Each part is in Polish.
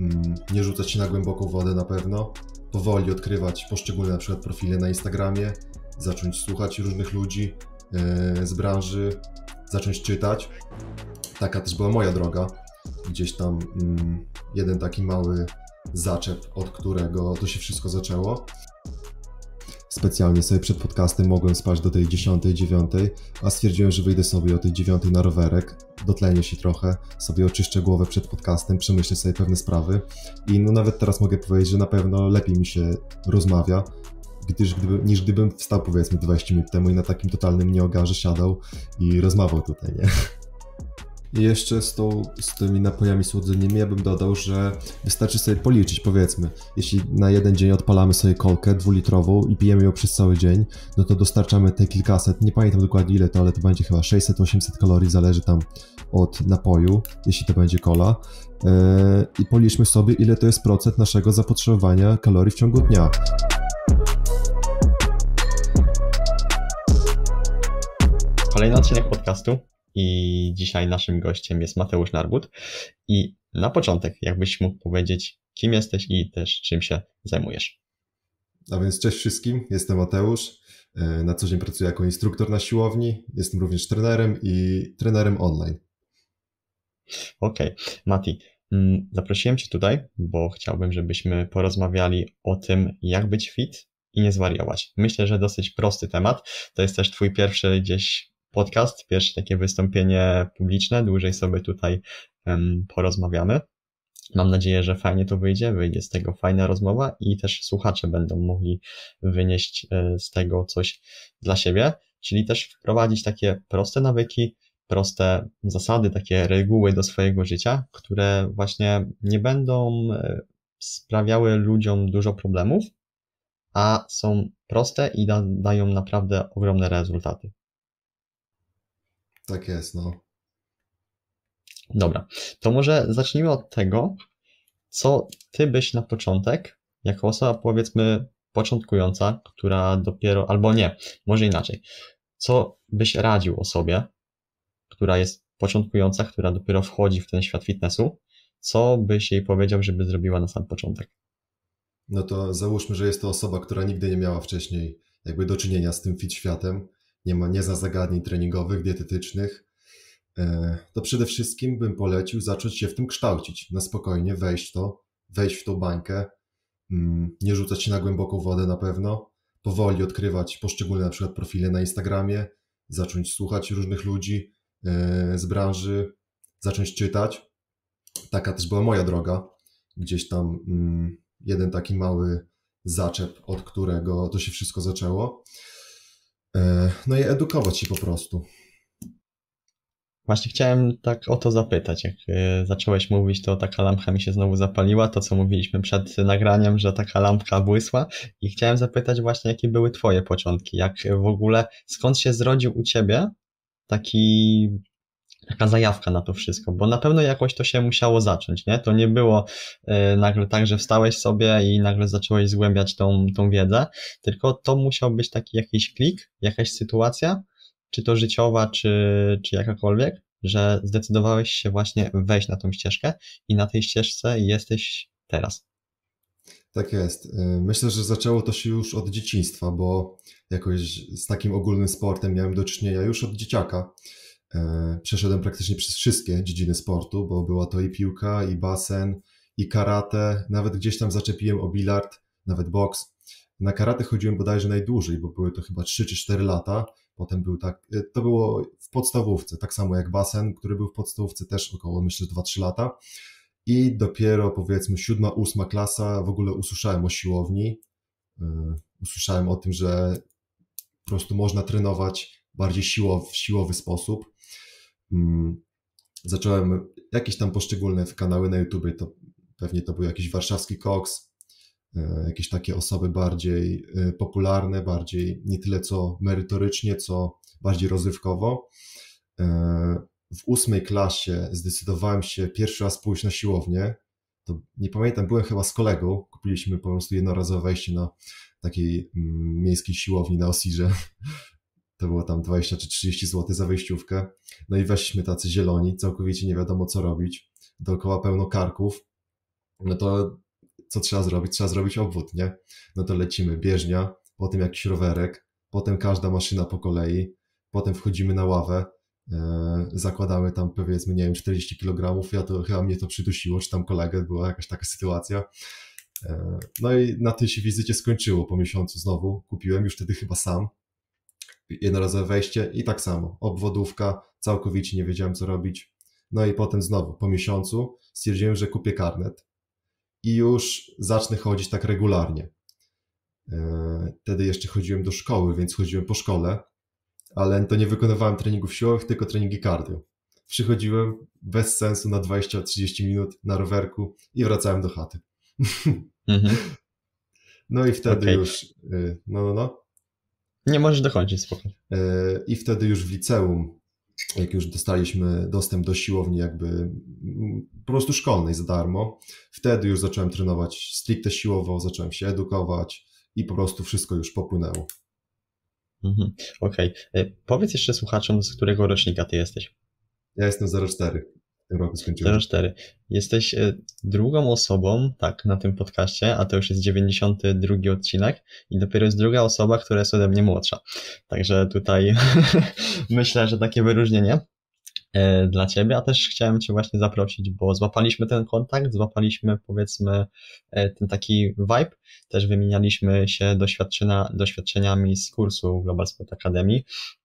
Mm, nie rzucać się na głęboką wodę na pewno, powoli odkrywać poszczególne na przykład profile na Instagramie, zacząć słuchać różnych ludzi e, z branży, zacząć czytać. Taka też była moja droga. Gdzieś tam mm, jeden taki mały zaczep, od którego to się wszystko zaczęło. Specjalnie sobie przed podcastem mogłem spać do tej 10, 9, a stwierdziłem, że wyjdę sobie o tej 9 na rowerek, dotlenię się trochę, sobie oczyszczę głowę przed podcastem, przemyślę sobie pewne sprawy i no nawet teraz mogę powiedzieć, że na pewno lepiej mi się rozmawia, gdyż gdyby, niż gdybym wstał powiedzmy 20 minut temu i na takim totalnym nieogarze siadał i rozmawiał tutaj, nie? I jeszcze z, tą, z tymi napojami słodzeniami, ja bym dodał, że wystarczy sobie policzyć, powiedzmy, jeśli na jeden dzień odpalamy sobie kolkę dwulitrową i pijemy ją przez cały dzień, no to dostarczamy te kilkaset, nie pamiętam dokładnie ile to, ale to będzie chyba 600-800 kalorii, zależy tam od napoju, jeśli to będzie kola. Yy, I policzmy sobie, ile to jest procent naszego zapotrzebowania kalorii w ciągu dnia. Kolejny odcinek podcastu i dzisiaj naszym gościem jest Mateusz Narbut. I na początek, jakbyś mógł powiedzieć, kim jesteś i też czym się zajmujesz. A więc cześć wszystkim, jestem Mateusz. E, na co dzień pracuję jako instruktor na siłowni, jestem również trenerem i trenerem online. Okej, okay. Mati, mm, zaprosiłem Cię tutaj, bo chciałbym, żebyśmy porozmawiali o tym, jak być fit i nie zwariować. Myślę, że dosyć prosty temat. To jest też Twój pierwszy gdzieś podcast, pierwsze takie wystąpienie publiczne, dłużej sobie tutaj porozmawiamy. Mam nadzieję, że fajnie to wyjdzie, wyjdzie z tego fajna rozmowa i też słuchacze będą mogli wynieść e, z tego coś dla siebie, czyli też wprowadzić takie proste nawyki, proste zasady, takie reguły do swojego życia, które właśnie nie będą e, sprawiały ludziom dużo problemów, a są proste i da dają naprawdę ogromne rezultaty. Tak jest, no. Dobra, to może zacznijmy od tego, co ty byś na początek, jako osoba powiedzmy początkująca, która dopiero, albo nie, może inaczej, co byś radził osobie, która jest początkująca, która dopiero wchodzi w ten świat fitnessu, co byś jej powiedział, żeby zrobiła na sam początek? No to załóżmy, że jest to osoba, która nigdy nie miała wcześniej jakby do czynienia z tym fit światem, nie, ma, nie zna zagadnień treningowych, dietetycznych, e, to przede wszystkim bym polecił zacząć się w tym kształcić, na spokojnie wejść w to, wejść w tą bańkę, mm, nie rzucać się na głęboką wodę na pewno, powoli odkrywać poszczególne na przykład profile na Instagramie, zacząć słuchać różnych ludzi e, z branży, zacząć czytać. Taka też była moja droga. Gdzieś tam mm, jeden taki mały zaczep, od którego to się wszystko zaczęło. E, no i edukować się po prostu. Właśnie chciałem tak o to zapytać. Jak e, zacząłeś mówić, to taka lampka mi się znowu zapaliła, to co mówiliśmy przed nagraniem, że taka lampka błysła. I chciałem zapytać właśnie, jakie były twoje początki? Jak w ogóle, skąd się zrodził u ciebie taki taka zajawka na to wszystko, bo na pewno jakoś to się musiało zacząć, nie? To nie było y, nagle tak, że wstałeś sobie i nagle zacząłeś zgłębiać tą, tą wiedzę, tylko to musiał być taki jakiś klik, jakaś sytuacja, czy to życiowa, czy, czy jakakolwiek, że zdecydowałeś się właśnie wejść na tą ścieżkę i na tej ścieżce jesteś teraz. Tak jest. Y, myślę, że zaczęło to się już od dzieciństwa, bo jakoś z takim ogólnym sportem miałem do czynienia już od dzieciaka. E, przeszedłem praktycznie przez wszystkie dziedziny sportu, bo była to i piłka, i basen, i karate. Nawet gdzieś tam zaczepiłem o bilard, nawet boks. Na karate chodziłem bodajże najdłużej, bo były to chyba 3 czy 4 lata. Potem był tak, e, to było w podstawówce, tak samo jak basen, który był w podstawówce też około myślę 2-3 lata. I dopiero powiedzmy siódma, ósma klasa w ogóle usłyszałem o siłowni. E, usłyszałem o tym, że po prostu można trenować bardziej siłow, w siłowy sposób. Mm, zacząłem jakieś tam poszczególne kanały na YouTube, to pewnie to był jakiś warszawski koks, e, jakieś takie osoby bardziej e, popularne, bardziej nie tyle co merytorycznie, co bardziej rozrywkowo. E, w ósmej klasie zdecydowałem się pierwszy raz pójść na siłownię. To nie pamiętam, byłem chyba z kolegą. Kupiliśmy po prostu jednorazowe wejście na takiej mm, miejskiej siłowni na Osirze. To było tam 20 czy 30 zł za wejściówkę. No i weźmy tacy zieloni, całkowicie nie wiadomo co robić. Dookoła pełno karków. No to co trzeba zrobić? Trzeba zrobić obwód, nie? No to lecimy bieżnia, potem jakiś rowerek, potem każda maszyna po kolei, potem wchodzimy na ławę, yy, zakładamy tam powiedzmy, nie wiem, 40 kg, ja to, chyba mnie to przydusiło, czy tam kolegę, była jakaś taka sytuacja. Yy, no i na tej się wizycie skończyło po miesiącu znowu, kupiłem już wtedy chyba sam, jednorazowe wejście i tak samo, obwodówka, całkowicie nie wiedziałem co robić. No i potem znowu, po miesiącu stwierdziłem, że kupię karnet i już zacznę chodzić tak regularnie. E, wtedy jeszcze chodziłem do szkoły, więc chodziłem po szkole, ale to nie wykonywałem treningów siłowych, tylko treningi cardio. Przychodziłem bez sensu na 20-30 minut na rowerku i wracałem do chaty. Mhm. no i wtedy okay. już, y, no, no, no. Nie możesz dokończyć, spokojnie. I wtedy już w liceum, jak już dostaliśmy dostęp do siłowni jakby po prostu szkolnej za darmo, wtedy już zacząłem trenować stricte siłowo, zacząłem się edukować i po prostu wszystko już popłynęło. Mhm. Okej. Okay. E, powiedz jeszcze słuchaczom, z którego rocznika ty jesteś. Ja jestem 04 tym roku 04. Jesteś e, drugą osobą, tak, na tym podcaście, a to już jest 92 odcinek i dopiero jest druga osoba, która jest ode mnie młodsza. Także tutaj myślę, że takie wyróżnienie. E, dla Ciebie, a też chciałem Cię właśnie zaprosić, bo złapaliśmy ten kontakt, złapaliśmy powiedzmy e, ten taki vibe, też wymienialiśmy się doświadczenia, doświadczeniami z kursu Global Sport Academy,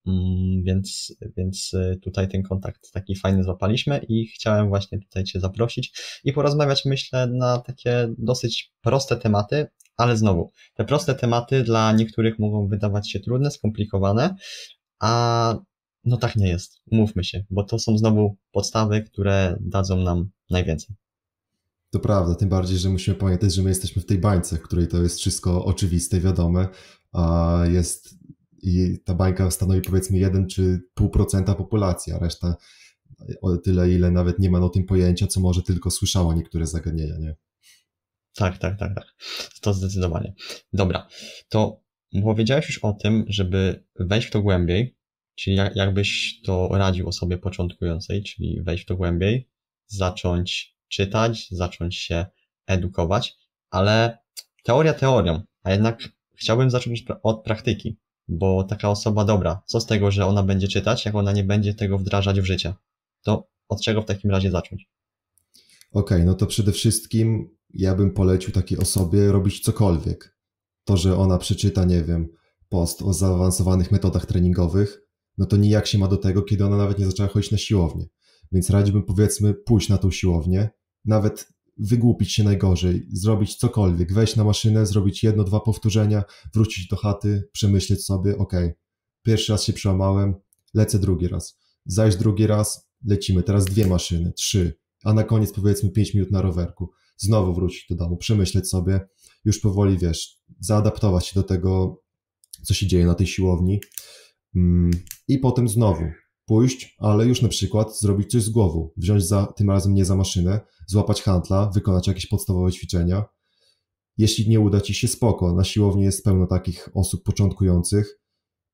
mm, więc, więc e, tutaj ten kontakt taki fajny złapaliśmy i chciałem właśnie tutaj Cię zaprosić i porozmawiać myślę na takie dosyć proste tematy, ale znowu, te proste tematy dla niektórych mogą wydawać się trudne, skomplikowane, a no tak nie jest, mówmy się, bo to są znowu podstawy, które dadzą nam najwięcej. To prawda, tym bardziej, że musimy pamiętać, że my jesteśmy w tej bańce, w której to jest wszystko oczywiste wiadome, a jest i ta bańka stanowi powiedzmy 1 czy pół procenta populacji, a reszta o tyle, ile nawet nie ma o tym pojęcia, co może tylko słyszała niektóre zagadnienia, nie? Tak, tak, tak, tak. To zdecydowanie. Dobra, to powiedziałeś już o tym, żeby wejść w to głębiej, Czyli jakbyś to radził osobie początkującej, czyli wejść w to głębiej, zacząć czytać, zacząć się edukować, ale teoria teorią, a jednak chciałbym zacząć od praktyki, bo taka osoba dobra, co z tego, że ona będzie czytać, jak ona nie będzie tego wdrażać w życie? To od czego w takim razie zacząć? Okej, okay, no to przede wszystkim ja bym polecił takiej osobie robić cokolwiek. To, że ona przeczyta, nie wiem, post o zaawansowanych metodach treningowych, no to nijak się ma do tego, kiedy ona nawet nie zaczęła chodzić na siłownię. Więc radziłbym powiedzmy pójść na tą siłownię, nawet wygłupić się najgorzej, zrobić cokolwiek, wejść na maszynę, zrobić jedno, dwa powtórzenia, wrócić do chaty, przemyśleć sobie, ok, pierwszy raz się przełamałem, lecę drugi raz, zajść drugi raz, lecimy, teraz dwie maszyny, trzy, a na koniec powiedzmy pięć minut na rowerku, znowu wrócić do domu, przemyśleć sobie, już powoli, wiesz, zaadaptować się do tego, co się dzieje na tej siłowni, mm, i potem znowu pójść, ale już na przykład zrobić coś z głową, wziąć za, tym razem nie za maszynę, złapać handla, wykonać jakieś podstawowe ćwiczenia. Jeśli nie uda ci się, spoko. Na siłowni jest pełno takich osób początkujących,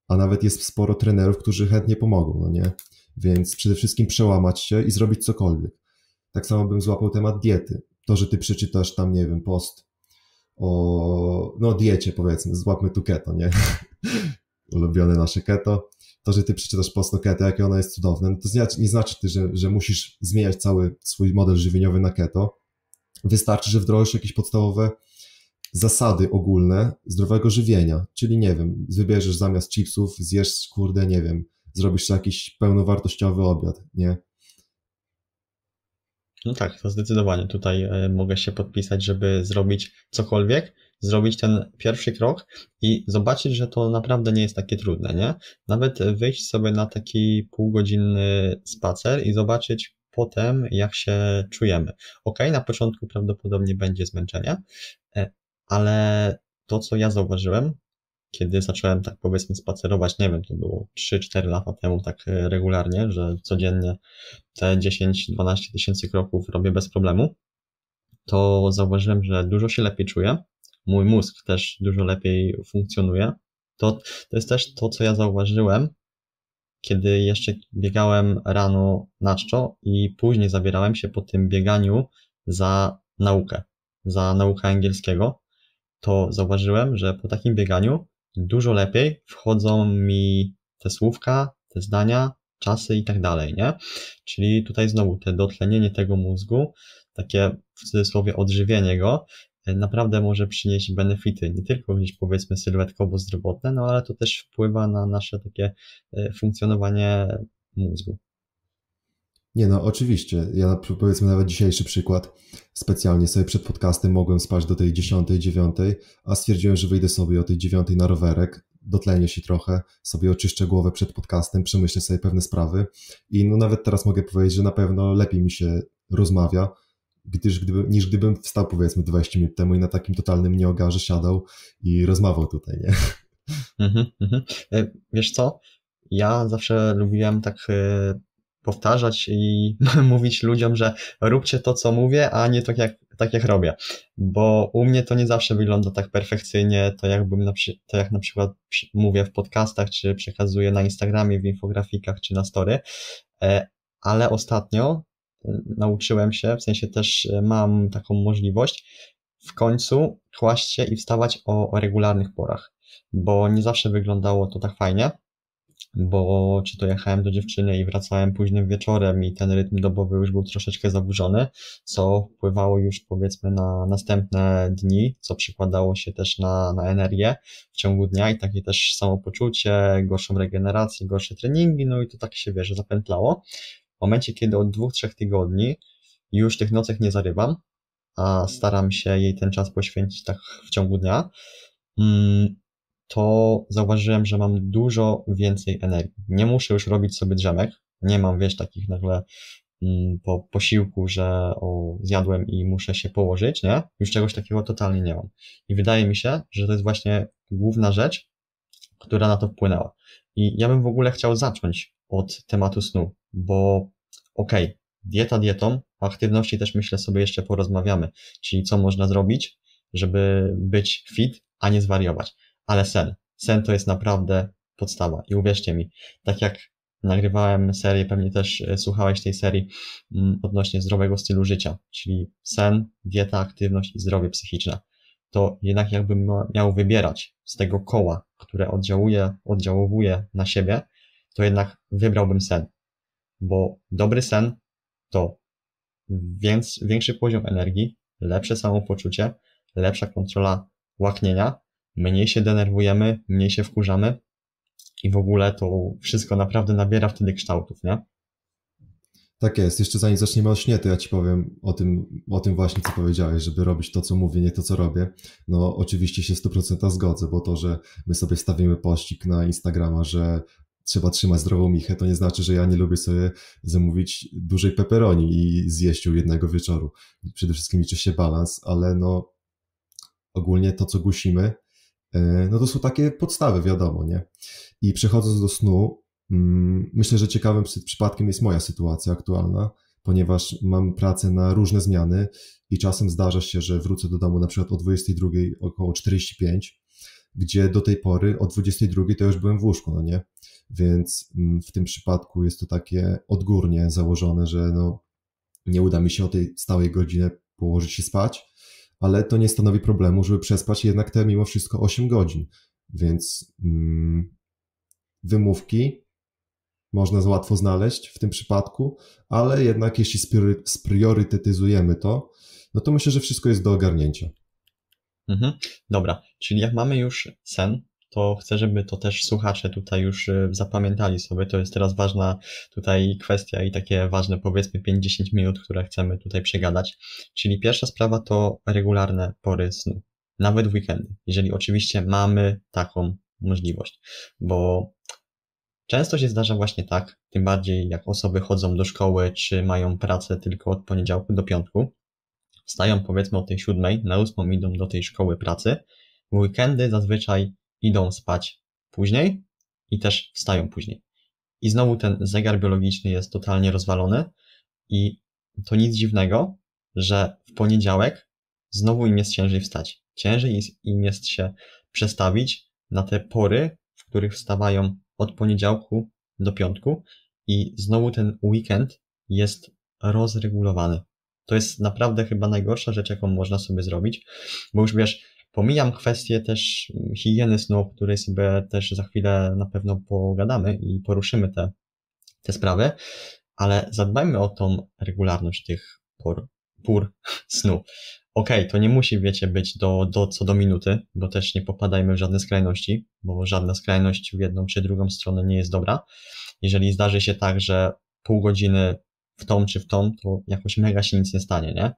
a nawet jest sporo trenerów, którzy chętnie pomogą, no nie? Więc przede wszystkim przełamać się i zrobić cokolwiek. Tak samo bym złapał temat diety. To, że ty przeczytasz tam, nie wiem, post o, no, diecie powiedzmy, złapmy tu keto, nie? Ulubione nasze keto to, że ty przeczytasz post keto, jakie ona jest cudowne, no to nie znaczy, ty, że, że musisz zmieniać cały swój model żywieniowy na keto. Wystarczy, że wdrożysz jakieś podstawowe zasady ogólne zdrowego żywienia, czyli nie wiem, wybierzesz zamiast chipsów, zjesz, kurde, nie wiem, zrobisz jakiś pełnowartościowy obiad, nie? No tak, to zdecydowanie. Tutaj e, mogę się podpisać, żeby zrobić cokolwiek, zrobić ten pierwszy krok i zobaczyć, że to naprawdę nie jest takie trudne, nie? Nawet wyjść sobie na taki półgodzinny spacer i zobaczyć potem, jak się czujemy. Ok, na początku prawdopodobnie będzie zmęczenie, e, ale to, co ja zauważyłem, kiedy zacząłem tak powiedzmy spacerować, nie wiem, to było 3-4 lata temu tak e, regularnie, że codziennie te 10-12 tysięcy kroków robię bez problemu, to zauważyłem, że dużo się lepiej czuję, mój mózg też dużo lepiej funkcjonuje. To, to jest też to, co ja zauważyłem, kiedy jeszcze biegałem rano na czczo i później zabierałem się po tym bieganiu za naukę, za naukę angielskiego, to zauważyłem, że po takim bieganiu dużo lepiej wchodzą mi te słówka, te zdania, czasy i tak dalej, nie? Czyli tutaj znowu te dotlenienie tego mózgu, takie w cudzysłowie odżywienie go E, naprawdę może przynieść benefity, nie tylko gdzieś powiedzmy sylwetkowo zdrowotne, no ale to też wpływa na nasze takie e, funkcjonowanie mózgu. Nie no, oczywiście. Ja powiedzmy nawet dzisiejszy przykład. Specjalnie sobie przed podcastem mogłem spać do tej 10, 9, a stwierdziłem, że wyjdę sobie o tej 9 na rowerek, dotlenię się trochę, sobie oczyszczę głowę przed podcastem, przemyślę sobie pewne sprawy i no nawet teraz mogę powiedzieć, że na pewno lepiej mi się rozmawia, gdyż gdyby, niż gdybym wstał powiedzmy 20 minut temu i na takim totalnym nieogarze siadał i rozmawiał tutaj, nie? Mhm, mhm. E, Wiesz co? Ja zawsze lubiłem tak e, powtarzać i mówić ludziom, że róbcie to, co mówię, a nie to, tak jak, tak jak robię. Bo u mnie to nie zawsze wygląda tak perfekcyjnie, to, jakbym na, to jak na przykład mówię w podcastach, czy przekazuję na Instagramie, w infografikach, czy na story. E, ale ostatnio nauczyłem się, w sensie też e, mam taką możliwość, w końcu kłaść się i wstawać o, o regularnych porach, bo nie zawsze wyglądało to tak fajnie, bo czy to jechałem do dziewczyny i wracałem późnym wieczorem i ten rytm dobowy już był troszeczkę zaburzony, co wpływało już powiedzmy na następne dni, co przykładało się też na, na energię w ciągu dnia i takie też samopoczucie, gorszą regenerację, gorsze treningi, no i to tak się wie, że zapętlało. W momencie, kiedy od dwóch, trzech tygodni już tych nocek nie zarywam, a staram się jej ten czas poświęcić tak w ciągu dnia, mm, to zauważyłem, że mam dużo więcej energii. Nie muszę już robić sobie drzemek. Nie mam, wiesz, takich nagle mm, po posiłku, że o, zjadłem i muszę się położyć, nie? Już czegoś takiego totalnie nie mam. I wydaje mi się, że to jest właśnie główna rzecz, która na to wpłynęła. I ja bym w ogóle chciał zacząć od tematu snu, bo okej, okay, dieta dietą, aktywności też myślę sobie jeszcze porozmawiamy, czyli co można zrobić, żeby być fit, a nie zwariować. Ale sen. Sen to jest naprawdę podstawa. I uwierzcie mi, tak jak nagrywałem serię, pewnie też e, słuchałeś tej serii mm, odnośnie zdrowego stylu życia, czyli sen, dieta, aktywność i zdrowie psychiczne. To jednak jakbym miał wybierać z tego koła, które oddziałuje, oddziałowuje na siebie, to jednak wybrałbym sen bo dobry sen to więc większy poziom energii, lepsze samopoczucie, lepsza kontrola łaknienia, mniej się denerwujemy, mniej się wkurzamy i w ogóle to wszystko naprawdę nabiera wtedy kształtów, nie? Tak jest. Jeszcze zanim zaczniemy o śnie, to ja Ci powiem o tym, o tym właśnie, co powiedziałeś, żeby robić to, co mówię, nie to, co robię. No oczywiście się 100% zgodzę, bo to, że my sobie stawimy pościg na Instagrama, że trzeba trzymać zdrową michę, to nie znaczy, że ja nie lubię sobie zamówić dużej peperoni i zjeść ją jednego wieczoru. Przede wszystkim liczy się balans, ale no ogólnie to, co głosimy, e, no to są takie podstawy, wiadomo, nie? I przechodząc do snu, mm, myślę, że ciekawym przypadkiem jest moja sytuacja aktualna, ponieważ mam pracę na różne zmiany i czasem zdarza się, że wrócę do domu na przykład o 22 około 45, gdzie do tej pory o 22 to już byłem w łóżku, no nie? więc mm, w tym przypadku jest to takie odgórnie założone, że no, nie uda mi się o tej stałej godzinie położyć się spać, ale to nie stanowi problemu, żeby przespać jednak te mimo wszystko 8 godzin, więc mm, wymówki można łatwo znaleźć w tym przypadku, ale jednak jeśli spriorytetyzujemy to, no to myślę, że wszystko jest do ogarnięcia. Mhm. Dobra, czyli jak mamy już sen, to chcę, żeby to też słuchacze tutaj już y, zapamiętali sobie. To jest teraz ważna tutaj kwestia i takie ważne powiedzmy 5-10 minut, które chcemy tutaj przegadać. Czyli pierwsza sprawa to regularne pory snu. Nawet w weekendy, jeżeli oczywiście mamy taką możliwość, bo Często się zdarza właśnie tak, tym bardziej jak osoby chodzą do szkoły czy mają pracę tylko od poniedziałku do piątku. Wstają powiedzmy o tej siódmej, na ósmą idą do tej szkoły pracy. W weekendy zazwyczaj idą spać później i też wstają później. I znowu ten zegar biologiczny jest totalnie rozwalony i to nic dziwnego, że w poniedziałek znowu im jest ciężej wstać. Ciężej im jest się przestawić na te pory, w których wstawają od poniedziałku do piątku i znowu ten weekend jest rozregulowany. To jest naprawdę chyba najgorsza rzecz, jaką można sobie zrobić, bo już wiesz, Pomijam kwestię też higieny snu, o której sobie też za chwilę na pewno pogadamy i poruszymy te, te sprawy, ale zadbajmy o tą regularność tych por, pór snu. Okej, okay, to nie musi, wiecie, być do, do, co do minuty, bo też nie popadajmy w żadne skrajności, bo żadna skrajność w jedną czy drugą stronę nie jest dobra. Jeżeli zdarzy się tak, że pół godziny w tą czy w tą, to jakoś mega się nic nie stanie, nie?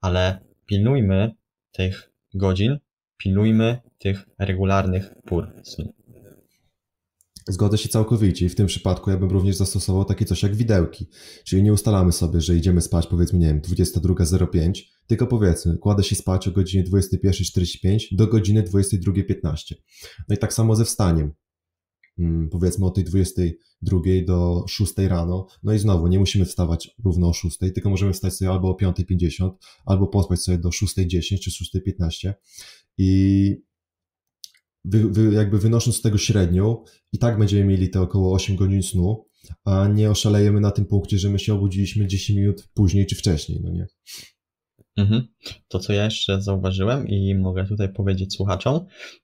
Ale pilnujmy tych godzin, pilnujmy tych regularnych pór snu. Zgodzę się całkowicie i w tym przypadku ja bym również zastosował takie coś jak widełki. Czyli nie ustalamy sobie, że idziemy spać powiedzmy, nie wiem, 22.05, tylko powiedzmy, kładę się spać o godzinie 21.45 do godziny 22.15. No i tak samo ze wstaniem. Hmm, powiedzmy o tej 22 do 6 rano. No i znowu, nie musimy wstawać równo o 6, tylko możemy wstać sobie albo o 5.50, albo pospać sobie do 6.10 czy 6.15 i wy, wy, jakby wynosząc z tego średnią, i tak będziemy mieli te około 8 godzin snu, a nie oszalejemy na tym punkcie, że my się obudziliśmy 10 minut później czy wcześniej, no nie? Mhm. To, co ja jeszcze zauważyłem i mogę tutaj powiedzieć słuchaczom,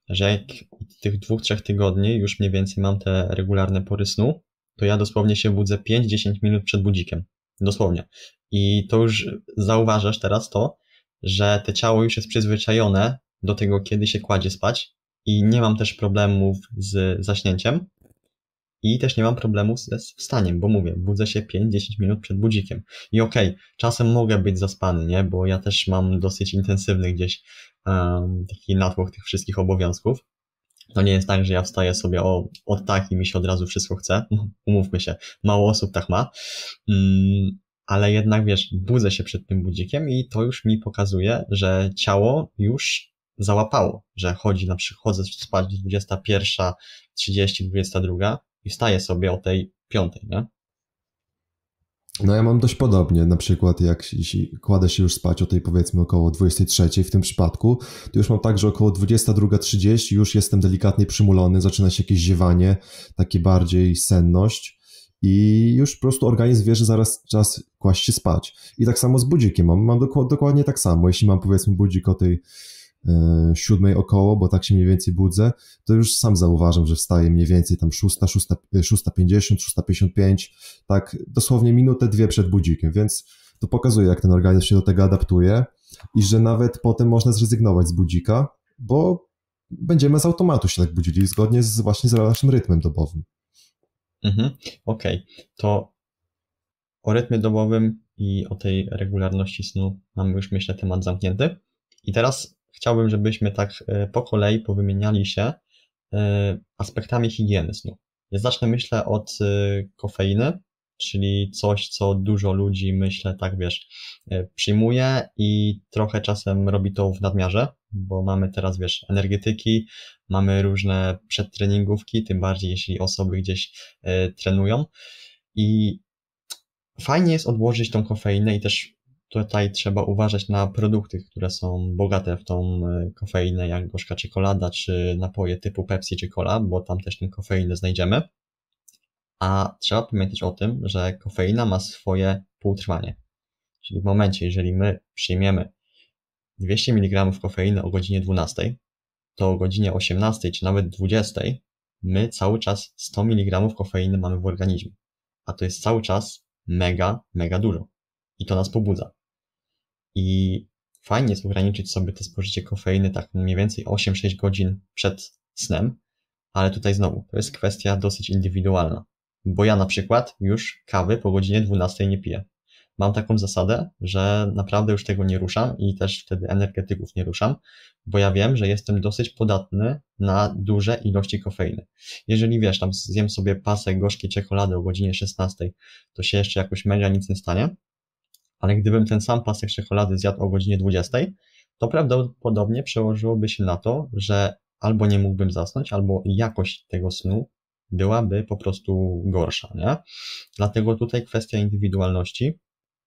że jak od tych dwóch, trzech tygodni już mniej więcej mam te regularne pory snu, to ja dosłownie się budzę 5-10 minut przed budzikiem. Dosłownie. I to już zauważasz teraz to, że te ciało już jest przyzwyczajone do tego, kiedy się kładzie spać i nie mam też problemów z zaśnięciem i też nie mam problemów ze wstaniem, bo mówię, budzę się 5-10 minut przed budzikiem. I okej, okay, czasem mogę być zaspany, nie? Bo ja też mam dosyć intensywny gdzieś um, taki natłok tych wszystkich obowiązków. To nie jest tak, że ja wstaję sobie o, od tak i mi się od razu wszystko chce. Umówmy się, mało osób tak ma. Mm, ale jednak wiesz, budzę się przed tym budzikiem i to już mi pokazuje, że ciało już załapało, że chodzi na przychodzę spać 21, 30, 22 i wstaję sobie o tej 5, nie? No ja mam dość podobnie, na przykład jak jeśli kładę się już spać o tej powiedzmy około 23 w tym przypadku, to już mam tak, że około 22.30 już jestem delikatnie przymulony, zaczyna się jakieś ziewanie, takie bardziej senność i już po prostu organizm wie, że zaraz czas kłaść się spać. I tak samo z budzikiem mam, mam dokładnie tak samo, jeśli mam powiedzmy budzik o tej E, siódmej około, bo tak się mniej więcej budzę, to już sam zauważam, że wstaję mniej więcej tam szósta, szósta, e, szósta pięćdziesiąt, szósta pięćdziesiąt pięć, tak dosłownie minutę, dwie przed budzikiem, więc to pokazuje, jak ten organizm się do tego adaptuje i że nawet potem można zrezygnować z budzika, bo będziemy z automatu się tak budzili, zgodnie z, właśnie z naszym rytmem dobowym. Mhm, okej, okay. to o rytmie dobowym i o tej regularności snu mamy już, myślę, temat zamknięty. I teraz chciałbym, żebyśmy tak e, po kolei powymieniali się e, aspektami higieny snu. Ja zacznę, myślę, od e, kofeiny, czyli coś, co dużo ludzi, myślę, tak wiesz, przyjmuje i trochę czasem robi to w nadmiarze, bo mamy teraz, wiesz, energetyki, mamy różne przedtreningówki, tym bardziej jeśli osoby gdzieś trenują i fajnie jest odłożyć tą kofeinę i też Tutaj trzeba uważać na produkty, które są bogate w tą e, kofeinę, jak gorzka czekolada, czy napoje typu Pepsi czy Cola, bo tam też tę kofeinę znajdziemy. A trzeba pamiętać o tym, że kofeina ma swoje półtrwanie. Czyli w momencie, jeżeli my przyjmiemy 200 mg kofeiny o godzinie 12, to o godzinie 18 czy nawet 20 my cały czas 100 mg kofeiny mamy w organizmie. A to jest cały czas mega, mega dużo. I to nas pobudza i fajnie jest ograniczyć sobie to spożycie kofeiny tak mniej więcej 8-6 godzin przed snem, ale tutaj znowu, to jest kwestia dosyć indywidualna, bo ja na przykład już kawy po godzinie 12 nie piję. Mam taką zasadę, że naprawdę już tego nie ruszam i też wtedy energetyków nie ruszam, bo ja wiem, że jestem dosyć podatny na duże ilości kofeiny. Jeżeli wiesz, tam zjem sobie pasek gorzkiej czekolady o godzinie 16, to się jeszcze jakoś mega nic nie stanie, ale gdybym ten sam pasek czekolady zjadł o godzinie 20, to prawdopodobnie przełożyłoby się na to, że albo nie mógłbym zasnąć, albo jakość tego snu byłaby po prostu gorsza, nie? Dlatego tutaj kwestia indywidualności,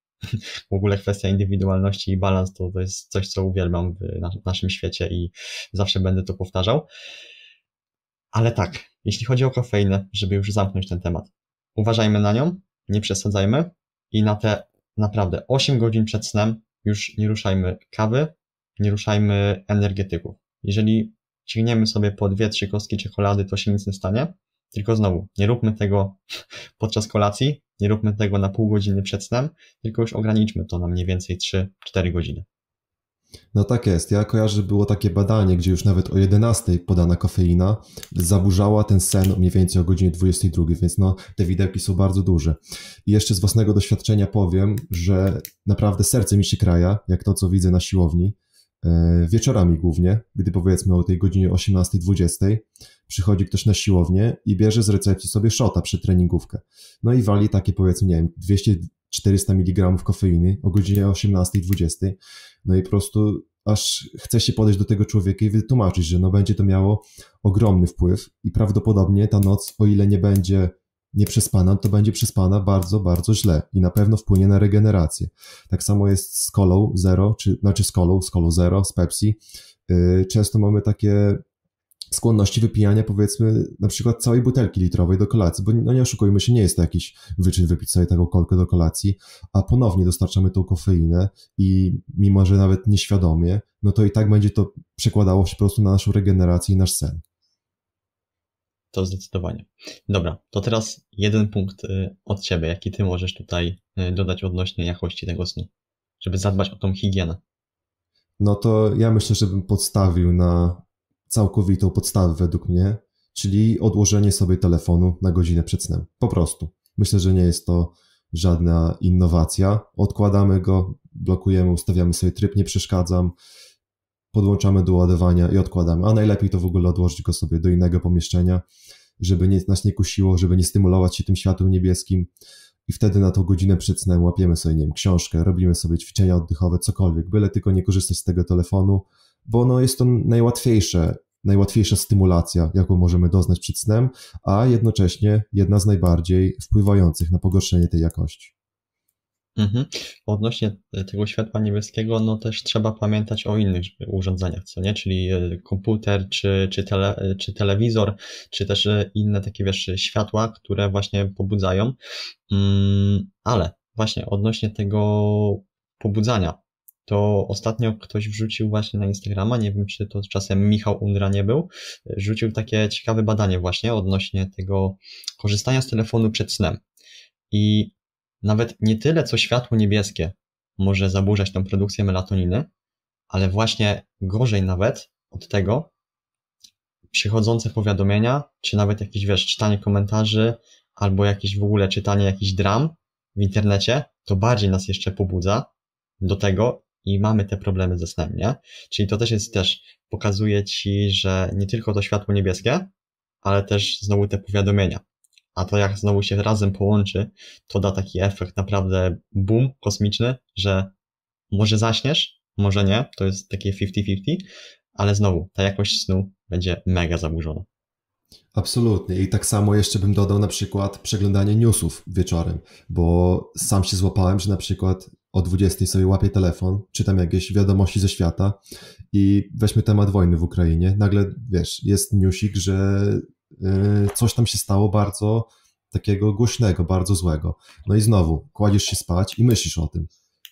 w ogóle kwestia indywidualności i balans to, to jest coś, co uwielbiam w naszym świecie i zawsze będę to powtarzał. Ale tak, jeśli chodzi o kofeinę, żeby już zamknąć ten temat, uważajmy na nią, nie przesadzajmy i na te naprawdę 8 godzin przed snem już nie ruszajmy kawy, nie ruszajmy energetyków. Jeżeli ciągniemy sobie po dwie, trzy kostki czekolady, to się nic nie stanie. Tylko znowu, nie róbmy tego podczas kolacji, nie róbmy tego na pół godziny przed snem, tylko już ograniczmy to na mniej więcej 3-4 godziny. No tak jest. Ja kojarzę, było takie badanie, gdzie już nawet o 11 podana kofeina zaburzała ten sen mniej więcej o godzinie 22, więc no te widełki są bardzo duże. I jeszcze z własnego doświadczenia powiem, że naprawdę serce mi się kraja, jak to co widzę na siłowni, e, wieczorami głównie, gdy powiedzmy o tej godzinie 18-20 przychodzi ktoś na siłownię i bierze z recepcji sobie szota przed treningówkę. No i wali takie powiedzmy, nie wiem, 200 400 mg kofeiny o godzinie 18.20. No i po prostu aż chce się podejść do tego człowieka i wytłumaczyć, że no będzie to miało ogromny wpływ i prawdopodobnie ta noc, o ile nie będzie nieprzespana, to będzie przespana bardzo, bardzo źle i na pewno wpłynie na regenerację. Tak samo jest z kolą zero, czy, znaczy z kolą, z kolą zero, z Pepsi. Y, często mamy takie skłonności wypijania powiedzmy na przykład całej butelki litrowej do kolacji, bo no nie oszukujmy się, nie jest to jakiś wyczyn wypić sobie taką kolkę do kolacji, a ponownie dostarczamy tą kofeinę i mimo, że nawet nieświadomie, no to i tak będzie to przekładało się po prostu na naszą regenerację i nasz sen. To zdecydowanie. Dobra, to teraz jeden punkt y, od Ciebie, jaki Ty możesz tutaj y, dodać odnośnie jakości tego snu, żeby zadbać o tą higienę. No to ja myślę, że bym podstawił na całkowitą podstawę według mnie, czyli odłożenie sobie telefonu na godzinę przed snem. Po prostu. Myślę, że nie jest to żadna innowacja. Odkładamy go, blokujemy, ustawiamy sobie tryb, nie przeszkadzam, podłączamy do ładowania i odkładamy. A najlepiej to w ogóle odłożyć go sobie do innego pomieszczenia, żeby nie, nas nie kusiło, żeby nie stymulować się tym światłem niebieskim. I wtedy na tą godzinę przed snem łapiemy sobie, nie wiem, książkę, robimy sobie ćwiczenia oddechowe, cokolwiek, byle tylko nie korzystać z tego telefonu, bo no jest to najłatwiejsze, najłatwiejsza stymulacja, jaką możemy doznać przed snem, a jednocześnie jedna z najbardziej wpływających na pogorszenie tej jakości. Mhm. Odnośnie tego światła niebieskiego, no też trzeba pamiętać o innych urządzeniach, co nie? Czyli e, komputer, czy, czy, tele, czy telewizor, czy też e, inne takie, wiesz, światła, które właśnie pobudzają. Mm, ale właśnie odnośnie tego pobudzania, to ostatnio ktoś wrzucił właśnie na Instagrama, nie wiem czy to czasem Michał Undra nie był, rzucił takie ciekawe badanie właśnie odnośnie tego korzystania z telefonu przed snem. I nawet nie tyle co światło niebieskie może zaburzać tą produkcję melatoniny, ale właśnie gorzej nawet od tego przychodzące powiadomienia, czy nawet jakieś, wiesz, czytanie komentarzy, albo jakieś w ogóle czytanie jakichś dram w internecie, to bardziej nas jeszcze pobudza do tego, i mamy te problemy ze snem, nie? Czyli to też jest też, pokazuje ci, że nie tylko to światło niebieskie, ale też znowu te powiadomienia. A to jak znowu się razem połączy, to da taki efekt naprawdę boom kosmiczny, że może zaśniesz, może nie, to jest takie 50-50, ale znowu ta jakość snu będzie mega zaburzona. Absolutnie. I tak samo jeszcze bym dodał na przykład przeglądanie newsów wieczorem, bo sam się złapałem, że na przykład o 20 sobie łapię telefon, czytam jakieś wiadomości ze świata i weźmy temat wojny w Ukrainie. Nagle, wiesz, jest newsik, że y, coś tam się stało bardzo takiego głośnego, bardzo złego. No i znowu, kładziesz się spać i myślisz o tym.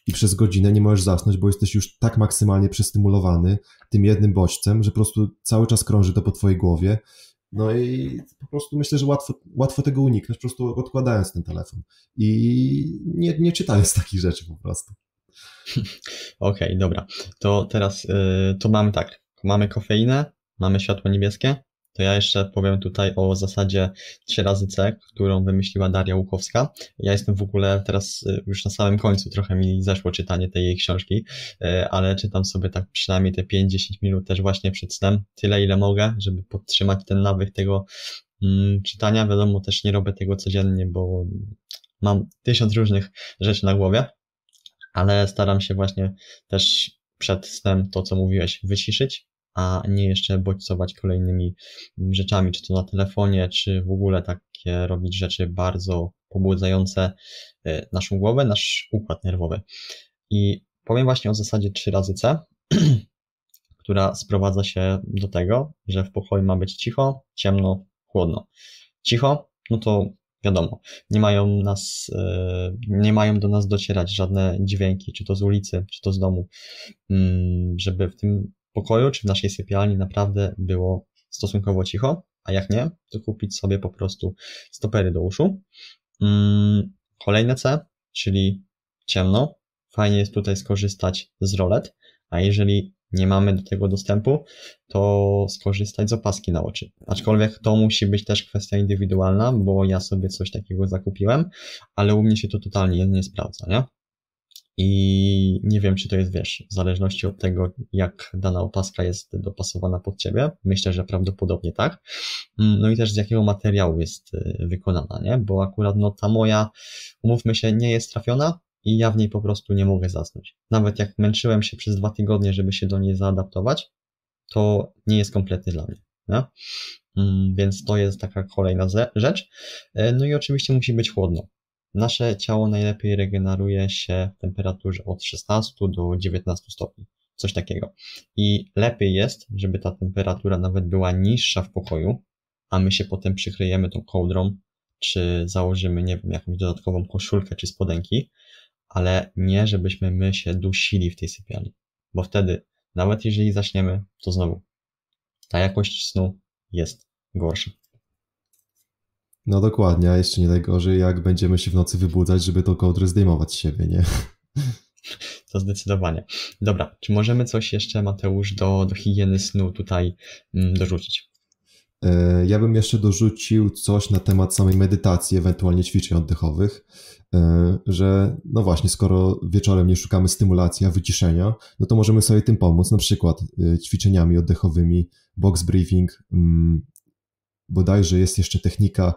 I przez godzinę nie możesz zasnąć, bo jesteś już tak maksymalnie przestymulowany tym jednym bodźcem, że po prostu cały czas krąży to po twojej głowie no i po prostu myślę, że łatwo, łatwo tego uniknąć, po prostu odkładając ten telefon i nie, nie czytając takich rzeczy po prostu. Okej, okay, dobra. To teraz y, to mamy tak, mamy kofeinę, mamy światło niebieskie, to ja jeszcze powiem tutaj o zasadzie 3 razy C, którą wymyśliła Daria Łukowska. Ja jestem w ogóle teraz y, już na samym końcu, trochę mi zeszło czytanie tej jej książki, y, ale czytam sobie tak przynajmniej te 5-10 minut też właśnie przed snem, tyle ile mogę, żeby podtrzymać ten nawyk tego mm, czytania. Wiadomo, też nie robię tego codziennie, bo mam tysiąc różnych rzeczy na głowie, ale staram się właśnie też przed snem to, co mówiłeś, wyciszyć, a nie jeszcze bodźcować kolejnymi mm, rzeczami, czy to na telefonie, czy w ogóle takie robić rzeczy bardzo pobudzające e, naszą głowę, nasz układ nerwowy. I powiem właśnie o zasadzie 3 razy C, która sprowadza się do tego, że w pokoju ma być cicho, ciemno, chłodno. Cicho, no to wiadomo, nie mają nas, e, nie mają do nas docierać żadne dźwięki, czy to z ulicy, czy to z domu, mm, żeby w tym pokoju czy w naszej sypialni naprawdę było stosunkowo cicho, a jak nie, to kupić sobie po prostu stopery do uszu. Mm, kolejne C, czyli ciemno. Fajnie jest tutaj skorzystać z rolet, a jeżeli nie mamy do tego dostępu, to skorzystać z opaski na oczy. Aczkolwiek to musi być też kwestia indywidualna, bo ja sobie coś takiego zakupiłem, ale u mnie się to totalnie nie sprawdza, nie? I nie wiem, czy to jest, wiesz, w zależności od tego, jak dana opaska jest dopasowana pod ciebie. Myślę, że prawdopodobnie tak. Mm, no i też z jakiego materiału jest y, wykonana, nie? Bo akurat no ta moja, umówmy się, nie jest trafiona i ja w niej po prostu nie mogę zasnąć. Nawet jak męczyłem się przez dwa tygodnie, żeby się do niej zaadaptować, to nie jest kompletny dla mnie. Nie? Mm, więc to jest taka kolejna rzecz. E, no i oczywiście musi być chłodno. Nasze ciało najlepiej regeneruje się w temperaturze od 16 do 19 stopni, coś takiego. I lepiej jest, żeby ta temperatura nawet była niższa w pokoju, a my się potem przykryjemy tą kołdrą, czy założymy, nie wiem, jakąś dodatkową koszulkę czy spodenki, ale nie, żebyśmy my się dusili w tej sypialni, bo wtedy, nawet jeżeli zaśniemy, to znowu ta jakość snu jest gorsza. No dokładnie, a jeszcze nie najgorzej, jak będziemy się w nocy wybudzać, żeby to kołdry zdejmować z siebie, nie? To zdecydowanie. Dobra, czy możemy coś jeszcze, Mateusz, do, do higieny snu tutaj mm, dorzucić? E, ja bym jeszcze dorzucił coś na temat samej medytacji, ewentualnie ćwiczeń oddechowych, e, że no właśnie, skoro wieczorem nie szukamy stymulacji, a wyciszenia, no to możemy sobie tym pomóc, na przykład e, ćwiczeniami oddechowymi, box breathing, mm, bodajże jest jeszcze technika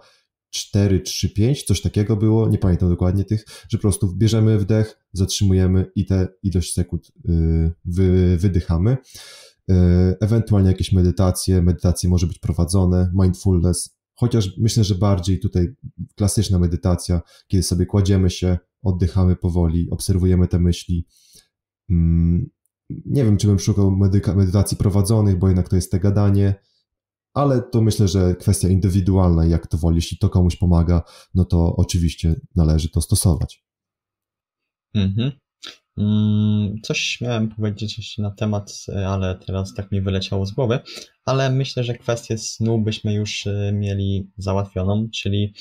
4, 3, 5, coś takiego było, nie pamiętam dokładnie tych, że po prostu bierzemy wdech, zatrzymujemy i te ilość sekund y, wy, wydychamy. Y, ewentualnie jakieś medytacje, medytacje może być prowadzone, mindfulness, chociaż myślę, że bardziej tutaj klasyczna medytacja, kiedy sobie kładziemy się, oddychamy powoli, obserwujemy te myśli. Mm, nie wiem, czy bym szukał medytacji prowadzonych, bo jednak to jest te gadanie, ale to myślę, że kwestia indywidualna, jak to woli, jeśli to komuś pomaga, no to oczywiście należy to stosować. Mhm. Mm, coś miałem powiedzieć jeszcze na temat, ale teraz tak mi wyleciało z głowy, ale myślę, że kwestię snu byśmy już e, mieli załatwioną, czyli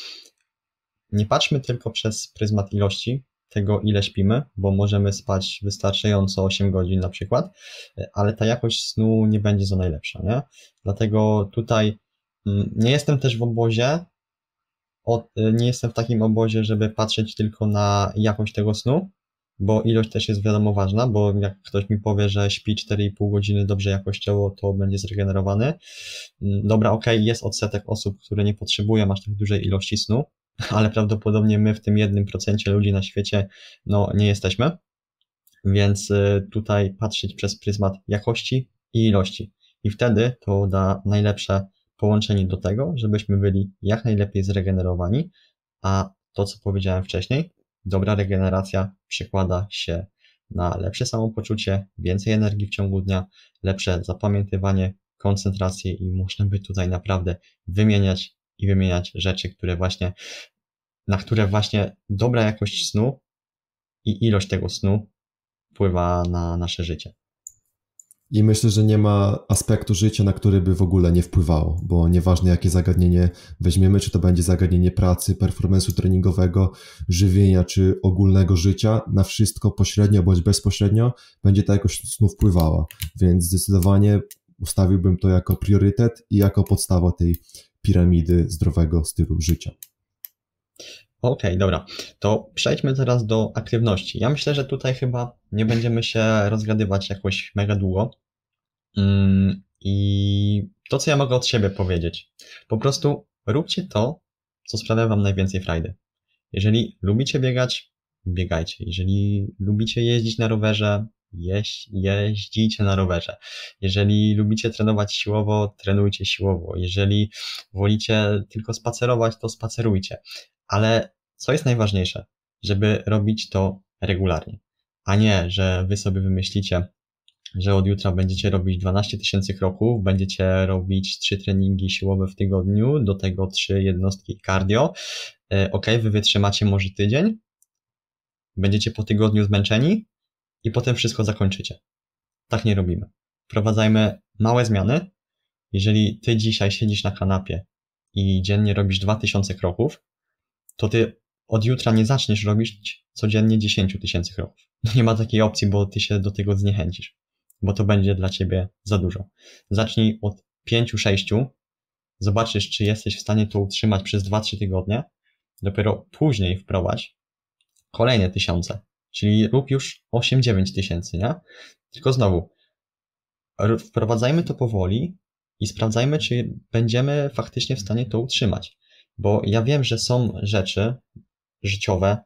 nie patrzmy tylko przez pryzmat ilości, tego, ile śpimy, bo możemy spać wystarczająco 8 godzin na przykład, e, ale ta jakość snu nie będzie za najlepsza, nie? Dlatego tutaj mm, nie jestem też w obozie, e, nie jestem w takim obozie, żeby patrzeć tylko na jakość tego snu, bo ilość też jest wiadomo ważna, bo jak ktoś mi powie, że śpi 4,5 godziny dobrze jakościowo, to będzie zregenerowany. Mm, dobra, ok, jest odsetek osób, które nie potrzebują aż tak dużej ilości snu, ale prawdopodobnie my w tym jednym procencie ludzi na świecie no, nie jesteśmy. Więc y, tutaj patrzeć przez pryzmat jakości i ilości. I wtedy to da najlepsze połączenie do tego, żebyśmy byli jak najlepiej zregenerowani, a to, co powiedziałem wcześniej, dobra regeneracja przekłada się na lepsze samopoczucie, więcej energii w ciągu dnia, lepsze zapamiętywanie, koncentrację i można by tutaj naprawdę wymieniać i wymieniać rzeczy, które właśnie, na które właśnie dobra jakość snu i ilość tego snu wpływa na nasze życie. I myślę, że nie ma aspektu życia, na który by w ogóle nie wpływało, bo nieważne jakie zagadnienie weźmiemy, czy to będzie zagadnienie pracy, performance'u treningowego, żywienia, czy ogólnego życia, na wszystko pośrednio bądź bezpośrednio będzie ta jakość snu wpływała. Więc zdecydowanie ustawiłbym to jako priorytet i jako podstawa tej piramidy zdrowego stylu życia. Okej, okay, dobra. To przejdźmy teraz do aktywności. Ja myślę, że tutaj chyba nie będziemy się rozgadywać jakoś mega długo. Mm, I to, co ja mogę od siebie powiedzieć, po prostu róbcie to, co sprawia Wam najwięcej frajdy. Jeżeli lubicie biegać, biegajcie. Jeżeli lubicie jeździć na rowerze, jeź, jeździcie na rowerze. Jeżeli lubicie trenować siłowo, trenujcie siłowo. Jeżeli wolicie tylko spacerować, to spacerujcie. Ale co jest najważniejsze? Żeby robić to regularnie. A nie, że wy sobie wymyślicie, że od jutra będziecie robić 12 tysięcy kroków, będziecie robić 3 treningi siłowe w tygodniu, do tego 3 jednostki cardio. E, ok, wy wytrzymacie może tydzień, będziecie po tygodniu zmęczeni, i potem wszystko zakończycie. Tak nie robimy. Wprowadzajmy małe zmiany. Jeżeli ty dzisiaj siedzisz na kanapie i dziennie robisz 2000 kroków, to ty od jutra nie zaczniesz robić codziennie 10 tysięcy kroków. No nie ma takiej opcji, bo ty się do tego zniechęcisz, bo to będzie dla ciebie za dużo. Zacznij od 5-6, zobaczysz, czy jesteś w stanie to utrzymać przez 2-3 tygodnie, dopiero później wprowadź kolejne tysiące, Czyli rób już 8-9 tysięcy, nie? Tylko znowu, wprowadzajmy to powoli i sprawdzajmy, czy będziemy faktycznie w stanie to utrzymać. Bo ja wiem, że są rzeczy życiowe,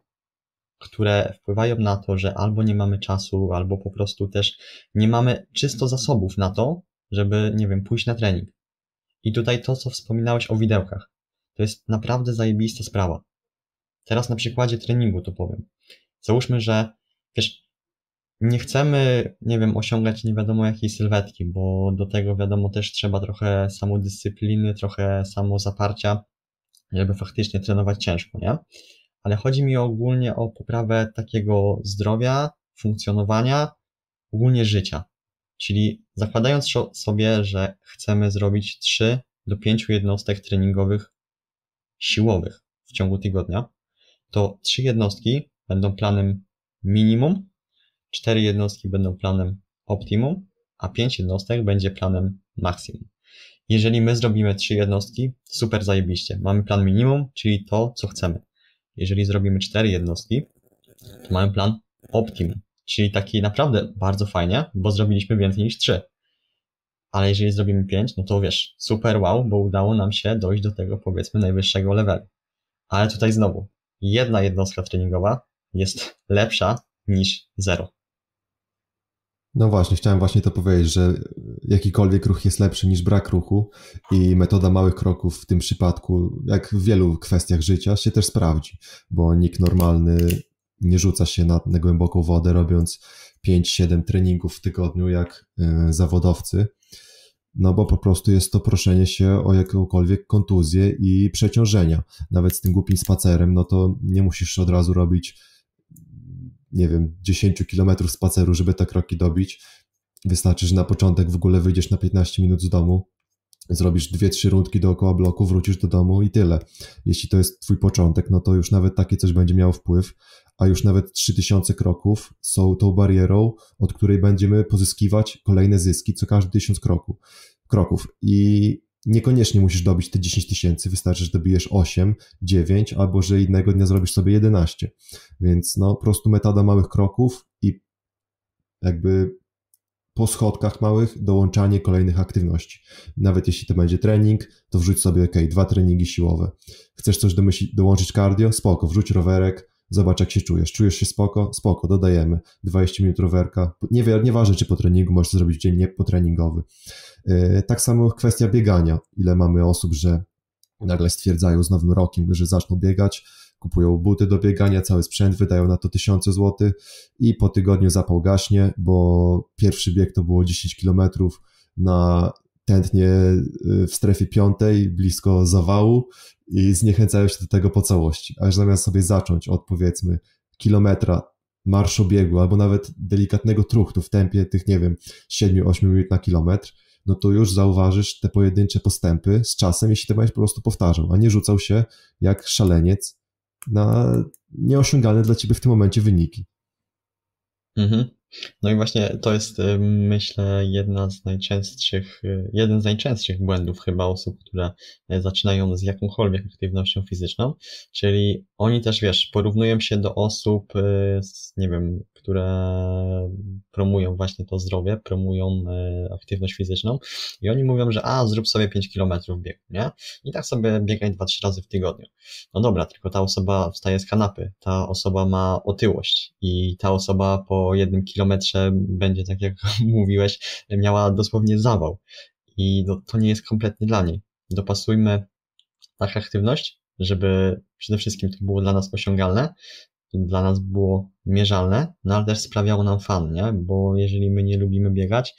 które wpływają na to, że albo nie mamy czasu, albo po prostu też nie mamy czysto zasobów na to, żeby, nie wiem, pójść na trening. I tutaj to, co wspominałeś o widełkach, to jest naprawdę zajebista sprawa. Teraz na przykładzie treningu to powiem. Załóżmy, że wiesz, nie chcemy, nie wiem, osiągać nie wiadomo jakiej sylwetki, bo do tego wiadomo też trzeba trochę samodyscypliny, trochę samozaparcia, żeby faktycznie trenować ciężko, nie? Ale chodzi mi ogólnie o poprawę takiego zdrowia, funkcjonowania, ogólnie życia. Czyli zakładając sobie, że chcemy zrobić 3 do 5 jednostek treningowych siłowych w ciągu tygodnia, to 3 jednostki będą planem minimum, 4 jednostki będą planem optimum, a 5 jednostek będzie planem maksimum. Jeżeli my zrobimy 3 jednostki, super zajebiście. Mamy plan minimum, czyli to, co chcemy. Jeżeli zrobimy 4 jednostki, to mamy plan optimum, czyli taki naprawdę bardzo fajnie, bo zrobiliśmy więcej niż 3. Ale jeżeli zrobimy 5, no to wiesz, super wow, bo udało nam się dojść do tego powiedzmy najwyższego levelu. Ale tutaj znowu, jedna jednostka treningowa jest lepsza niż zero. No właśnie, chciałem właśnie to powiedzieć, że jakikolwiek ruch jest lepszy niż brak ruchu i metoda małych kroków w tym przypadku, jak w wielu kwestiach życia, się też sprawdzi, bo nikt normalny nie rzuca się na, na głęboką wodę, robiąc 5-7 treningów w tygodniu jak e, zawodowcy, no bo po prostu jest to proszenie się o jakąkolwiek kontuzję i przeciążenia. Nawet z tym głupim spacerem, no to nie musisz od razu robić nie wiem, 10 kilometrów spaceru, żeby te kroki dobić. Wystarczy, że na początek w ogóle wyjdziesz na 15 minut z domu, zrobisz dwie, trzy rundki dookoła bloku, wrócisz do domu i tyle. Jeśli to jest twój początek, no to już nawet takie coś będzie miało wpływ, a już nawet 3000 kroków są tą barierą, od której będziemy pozyskiwać kolejne zyski co każdy tysiąc kroku, kroków. I Niekoniecznie musisz dobić te 10 tysięcy, wystarczy, że dobijesz 8, 9, albo że innego dnia zrobisz sobie 11. Więc no, po prostu metoda małych kroków i jakby po schodkach małych dołączanie kolejnych aktywności. Nawet jeśli to będzie trening, to wrzuć sobie, ok, dwa treningi siłowe. Chcesz coś dołączyć cardio? Spoko, wrzuć rowerek, zobacz jak się czujesz. Czujesz się spoko? Spoko, dodajemy. 20 minut rowerka. Nie, ważne czy po treningu możesz zrobić dzień niepotreningowy. Y, tak samo kwestia biegania. Ile mamy osób, że nagle stwierdzają z nowym rokiem, że zaczną biegać, kupują buty do biegania, cały sprzęt, wydają na to tysiące złotych i po tygodniu zapał gaśnie, bo pierwszy bieg to było 10 kilometrów na tętnie y, w strefie piątej, blisko zawału i zniechęcają się do tego po całości. Aż zamiast sobie zacząć od powiedzmy kilometra biegu, albo nawet delikatnego truchtu w tempie tych, nie wiem, 7-8 minut na kilometr, no to już zauważysz te pojedyncze postępy z czasem, jeśli to będziesz po prostu powtarzał, a nie rzucał się jak szaleniec na nieosiągalne dla ciebie w tym momencie wyniki. Mhm. No i właśnie to jest, y, myślę, jedna z najczęstszych, y, jeden z najczęstszych błędów chyba osób, które y, zaczynają z jakąkolwiek aktywnością fizyczną, czyli oni też, wiesz, porównują się do osób, z, nie wiem, które promują właśnie to zdrowie, promują e, aktywność fizyczną i oni mówią, że a, zrób sobie 5 km biegu, nie? I tak sobie biegaj 2-3 razy w tygodniu. No dobra, tylko ta osoba wstaje z kanapy, ta osoba ma otyłość i ta osoba po jednym kilometrze będzie, tak jak mówiłeś, miała dosłownie zawał. I no, to nie jest kompletnie dla niej. Dopasujmy tak aktywność, żeby przede wszystkim to było dla nas osiągalne, dla nas było mierzalne, no ale też sprawiało nam fan, nie? Bo jeżeli my nie lubimy biegać,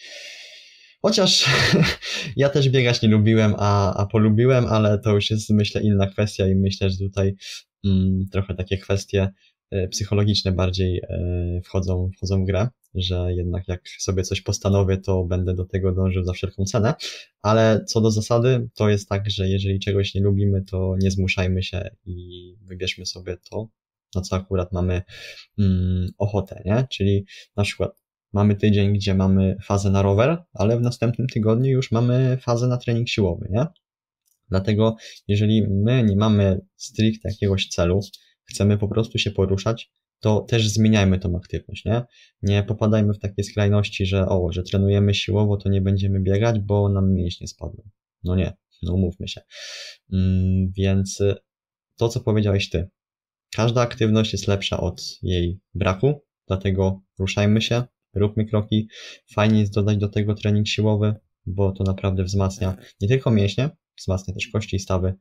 Chociaż ja też biegać nie lubiłem, a, a polubiłem, ale to już jest myślę inna kwestia i myślę, że tutaj mm, trochę takie kwestie e, psychologiczne bardziej y, wchodzą, wchodzą w grę, że jednak jak sobie coś postanowię, to będę do tego dążył za wszelką cenę, ale co do zasady to jest tak, że jeżeli czegoś nie lubimy, to nie zmuszajmy się i wybierzmy sobie to, na co akurat mamy mm, ochotę, nie? Czyli na przykład mamy tydzień, gdzie mamy fazę na rower, ale w następnym tygodniu już mamy fazę na trening siłowy, nie? Dlatego, jeżeli my nie mamy stricte jakiegoś celu, chcemy po prostu się poruszać, to też zmieniajmy tą aktywność, nie? Nie popadajmy w takie skrajności, że o, że trenujemy siłowo, to nie będziemy biegać, bo nam mięśnie spadły. No nie, no umówmy się. Mm, więc to, co powiedziałeś ty, Każda aktywność jest lepsza od jej braku, dlatego ruszajmy się, róbmy kroki. Fajnie jest dodać do tego trening siłowy, bo to naprawdę wzmacnia nie tylko mięśnie, wzmacnia też kości i stawy,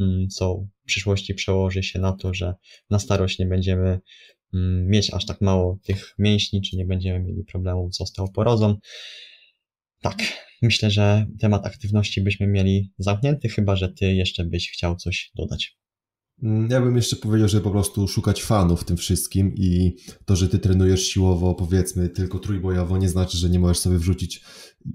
mm, co w przyszłości przełoży się na to, że na starość nie będziemy mm, mieć aż tak mało tych mięśni, czy nie będziemy mieli problemów z osteoporozą. Tak, myślę, że temat aktywności byśmy mieli zamknięty, chyba że ty jeszcze byś chciał coś dodać. Mm, ja bym jeszcze powiedział, że po prostu szukać fanów w tym wszystkim i to, że ty trenujesz siłowo, powiedzmy, tylko trójbojowo, nie znaczy, że nie możesz sobie wrzucić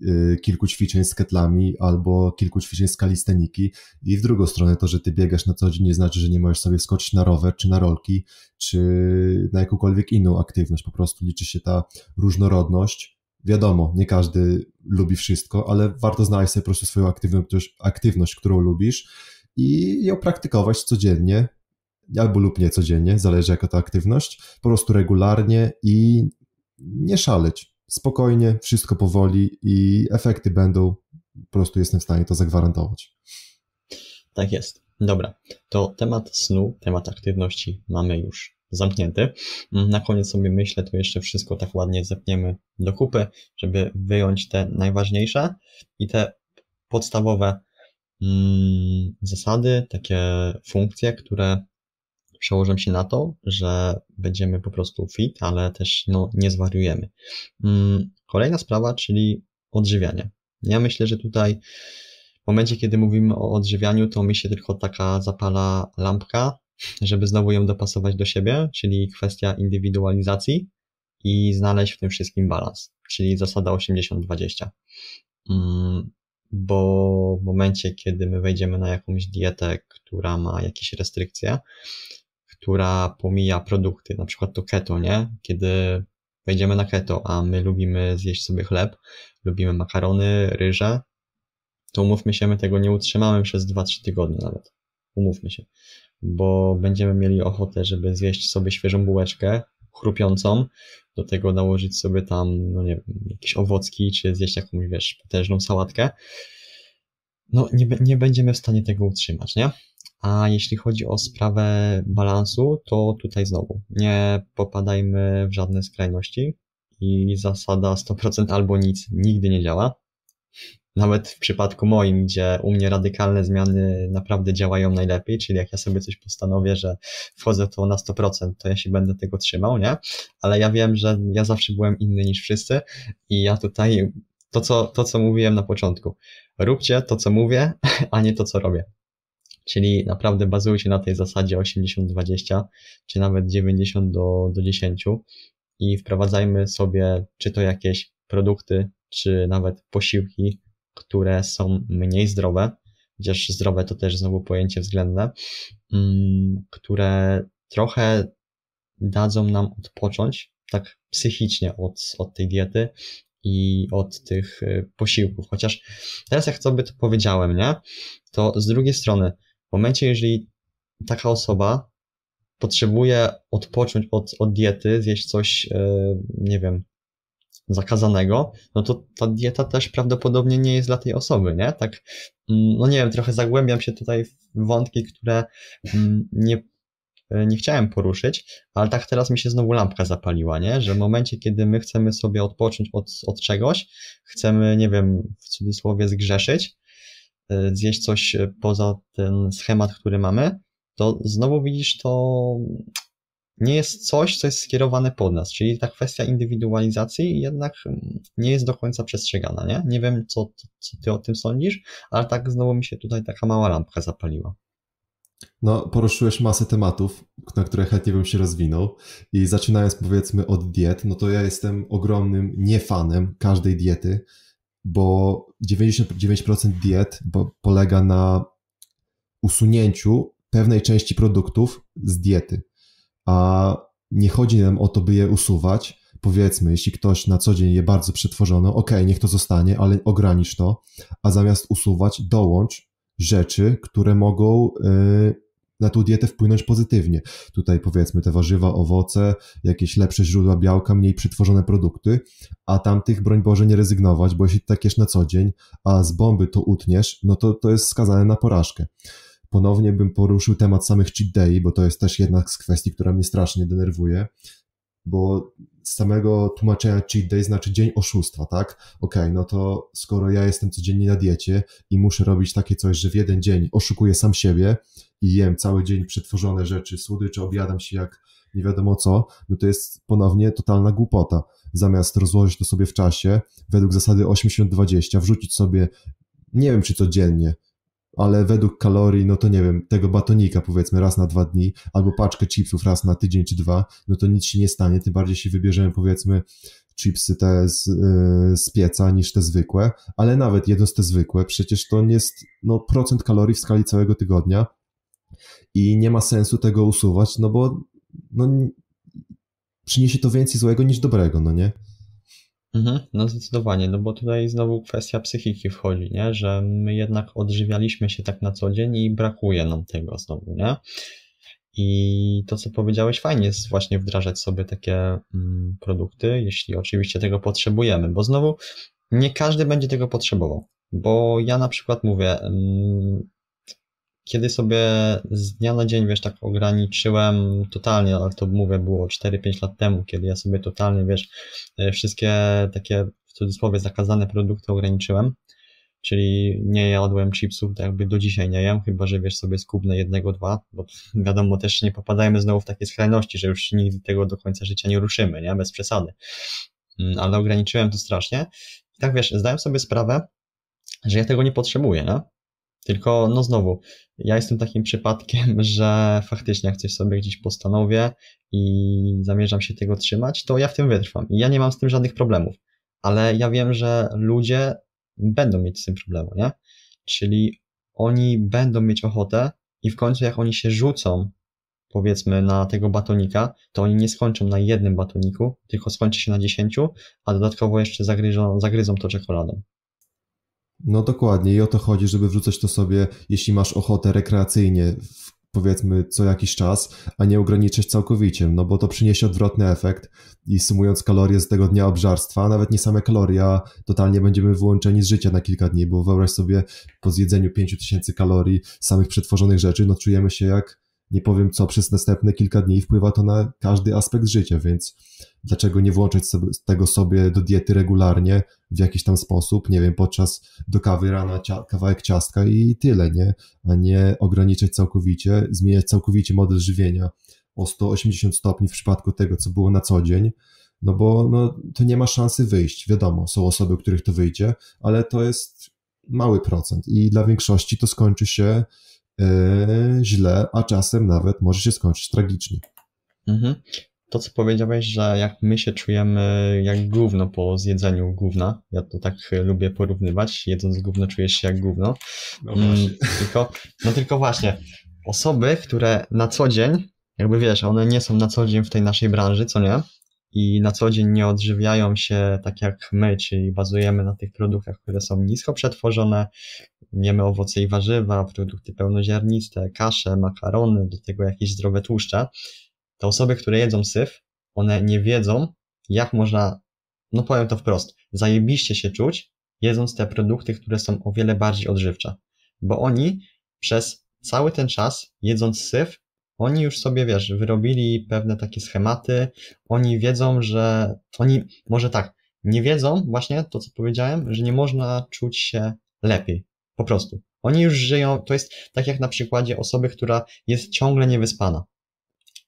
y, kilku ćwiczeń z ketlami albo kilku ćwiczeń z kalisteniki i w drugą stronę to, że ty biegasz na co dzień nie znaczy, że nie możesz sobie skoczyć na rower czy na rolki czy na jakąkolwiek inną aktywność, po prostu liczy się ta różnorodność. Wiadomo, nie każdy lubi wszystko, ale warto znaleźć sobie po prostu swoją aktywność, aktywność którą lubisz i ją praktykować codziennie, albo lub nie codziennie, zależy jaka to aktywność, po prostu regularnie i nie szaleć. Spokojnie, wszystko powoli i efekty będą, po prostu jestem w stanie to zagwarantować. Tak jest. Dobra, to temat snu, temat aktywności mamy już zamknięty. Na koniec sobie myślę, to jeszcze wszystko tak ładnie zepniemy do kupy, żeby wyjąć te najważniejsze i te podstawowe Mm, zasady, takie funkcje, które przełożą się na to, że będziemy po prostu fit, ale też no, nie zwariujemy. Mm, kolejna sprawa, czyli odżywianie. Ja myślę, że tutaj w momencie, kiedy mówimy o odżywianiu, to mi się tylko taka zapala lampka, żeby znowu ją dopasować do siebie, czyli kwestia indywidualizacji i znaleźć w tym wszystkim balans, czyli zasada 80-20 bo w momencie, kiedy my wejdziemy na jakąś dietę, która ma jakieś restrykcje, która pomija produkty, na przykład to keto, nie? Kiedy wejdziemy na keto, a my lubimy zjeść sobie chleb, lubimy makarony, ryże, to umówmy się, my tego nie utrzymamy przez 2-3 tygodnie nawet. Umówmy się. Bo będziemy mieli ochotę, żeby zjeść sobie świeżą bułeczkę, chrupiącą, do tego nałożyć sobie tam, no nie wiem, jakieś owocki, czy zjeść jakąś, wiesz, potężną sałatkę, no nie, nie będziemy w stanie tego utrzymać, nie? A jeśli chodzi o sprawę balansu, to tutaj znowu nie popadajmy w żadne skrajności i zasada 100% albo nic nigdy nie działa. Nawet w przypadku moim, gdzie u mnie radykalne zmiany naprawdę działają najlepiej, czyli jak ja sobie coś postanowię, że wchodzę to na 100%, to ja się będę tego trzymał, nie? Ale ja wiem, że ja zawsze byłem inny niż wszyscy i ja tutaj to, co, to, co mówiłem na początku. Róbcie to, co mówię, a nie to, co robię. Czyli naprawdę bazujcie na tej zasadzie 80-20, czy nawet 90 do, do 10 i wprowadzajmy sobie czy to jakieś produkty czy nawet posiłki, które są mniej zdrowe, chociaż zdrowe to też znowu pojęcie względne, mm, które trochę dadzą nam odpocząć tak psychicznie od, od tej diety i od tych y, posiłków. Chociaż teraz jak to by to powiedziałem, nie? To z drugiej strony, w momencie, jeżeli taka osoba potrzebuje odpocząć od, od diety, zjeść coś, y, nie wiem, zakazanego, no to ta dieta też prawdopodobnie nie jest dla tej osoby, nie? Tak, mm, no nie wiem, trochę zagłębiam się tutaj w wątki, które mm, nie, e, nie chciałem poruszyć, ale tak teraz mi się znowu lampka zapaliła, nie? Że w momencie, kiedy my chcemy sobie odpocząć od, od czegoś, chcemy, nie wiem, w cudzysłowie zgrzeszyć, e, zjeść coś poza ten schemat, który mamy, to znowu widzisz to nie jest coś, co jest skierowane pod nas, czyli ta kwestia indywidualizacji jednak mm, nie jest do końca przestrzegana, nie? Nie wiem, co, co ty o tym sądzisz, ale tak znowu mi się tutaj taka mała lampka zapaliła. No, poruszyłeś masę tematów, na które chętnie bym się rozwinął. I zaczynając powiedzmy od diet, no to ja jestem ogromnym niefanem każdej diety, bo 99% diet polega na usunięciu pewnej części produktów z diety a nie chodzi nam o to, by je usuwać. Powiedzmy, jeśli ktoś na co dzień je bardzo przetworzono, ok, niech to zostanie, ale ogranicz to, a zamiast usuwać, dołącz rzeczy, które mogą y, na tą dietę wpłynąć pozytywnie. Tutaj powiedzmy te warzywa, owoce, jakieś lepsze źródła białka, mniej przetworzone produkty, a tamtych broń Boże nie rezygnować, bo jeśli tak jesz na co dzień, a z bomby to utniesz, no to to jest skazane na porażkę. Ponownie bym poruszył temat samych cheat day, bo to jest też jedna z kwestii, która mnie strasznie denerwuje, bo z samego tłumaczenia cheat day znaczy dzień oszustwa, tak? Okej, okay, no to skoro ja jestem codziennie na diecie i muszę robić takie coś, że w jeden dzień oszukuję sam siebie i jem cały dzień przetworzone rzeczy, słodycze, obiadam się jak nie wiadomo co, no to jest ponownie totalna głupota. Zamiast rozłożyć to sobie w czasie, według zasady 80-20, wrzucić sobie, nie wiem czy codziennie, ale według kalorii, no to nie wiem, tego batonika powiedzmy raz na dwa dni, albo paczkę chipsów raz na tydzień czy dwa, no to nic się nie stanie, tym bardziej się wybierzemy powiedzmy chipsy te z, e, z pieca niż te zwykłe, ale nawet jedno z te zwykłe, przecież to nie jest no, procent kalorii w skali całego tygodnia i nie ma sensu tego usuwać, no bo no, przyniesie to więcej złego niż dobrego, no nie? Mhm, no zdecydowanie, no bo tutaj znowu kwestia psychiki wchodzi, nie? Że my jednak odżywialiśmy się tak na co dzień i brakuje nam tego znowu, nie? I to, co powiedziałeś, fajnie jest właśnie wdrażać sobie takie mm, produkty, jeśli oczywiście tego potrzebujemy, bo znowu nie każdy będzie tego potrzebował. Bo ja na przykład mówię, mm, kiedy sobie z dnia na dzień, wiesz, tak ograniczyłem totalnie, ale to mówię, było 4-5 lat temu, kiedy ja sobie totalnie, wiesz, e, wszystkie takie w cudzysłowie zakazane produkty ograniczyłem, czyli nie jadłem chipsów, tak jakby do dzisiaj nie jem, chyba, że wiesz, sobie skupnę jednego, dwa, bo wiadomo, też nie popadajmy znowu w takie skrajności, że już nigdy tego do końca życia nie ruszymy, nie, bez przesady. Mm, ale ograniczyłem to strasznie. I tak, wiesz, zdałem sobie sprawę, że ja tego nie potrzebuję, nie? Tylko, no znowu, ja jestem takim przypadkiem, że faktycznie jak coś sobie gdzieś postanowię i zamierzam się tego trzymać, to ja w tym wytrwam. I ja nie mam z tym żadnych problemów. Ale ja wiem, że ludzie będą mieć z tym problemu, nie? Czyli oni będą mieć ochotę i w końcu jak oni się rzucą, powiedzmy, na tego batonika, to oni nie skończą na jednym batoniku, tylko skończy się na dziesięciu, a dodatkowo jeszcze zagryzą, zagryzą to czekoladą. No dokładnie i o to chodzi, żeby wrzucać to sobie, jeśli masz ochotę rekreacyjnie, powiedzmy co jakiś czas, a nie ograniczać całkowicie, no bo to przyniesie odwrotny efekt i sumując kalorie z tego dnia obżarstwa, nawet nie same kaloria, totalnie będziemy wyłączeni z życia na kilka dni, bo wyobraź sobie po zjedzeniu 5000 kalorii samych przetworzonych rzeczy, no czujemy się jak nie powiem co, przez następne kilka dni wpływa to na każdy aspekt życia, więc dlaczego nie włączyć sobie, tego sobie do diety regularnie w jakiś tam sposób, nie wiem, podczas do kawy rana cia, kawałek ciastka i tyle, nie? A nie ograniczać całkowicie, zmieniać całkowicie model żywienia o 180 stopni w przypadku tego, co było na co dzień, no bo no, to nie ma szansy wyjść. Wiadomo, są osoby, których to wyjdzie, ale to jest mały procent i dla większości to skończy się Yy, źle, a czasem nawet może się skończyć tragicznie. Mhm. To, co powiedziałeś, że jak my się czujemy jak gówno po zjedzeniu gówna, ja to tak e, lubię porównywać, jedząc gówno czujesz się jak gówno. No właśnie. Mm, tylko, no tylko właśnie, osoby, które na co dzień, jakby wiesz, one nie są na co dzień w tej naszej branży, co nie? i na co dzień nie odżywiają się tak jak my, czyli bazujemy na tych produktach, które są nisko przetworzone, jemy owoce i warzywa, produkty pełnoziarniste, kasze, makarony, do tego jakieś zdrowe tłuszcze, to osoby, które jedzą syf, one nie wiedzą, jak można, no powiem to wprost, zajebiście się czuć, jedząc te produkty, które są o wiele bardziej odżywcze. Bo oni przez cały ten czas, jedząc syf, oni już sobie, wiesz, wyrobili pewne takie schematy, oni wiedzą, że, oni, może tak, nie wiedzą właśnie to, co powiedziałem, że nie można czuć się lepiej. Po prostu. Oni już żyją, to jest tak jak na przykładzie osoby, która jest ciągle niewyspana.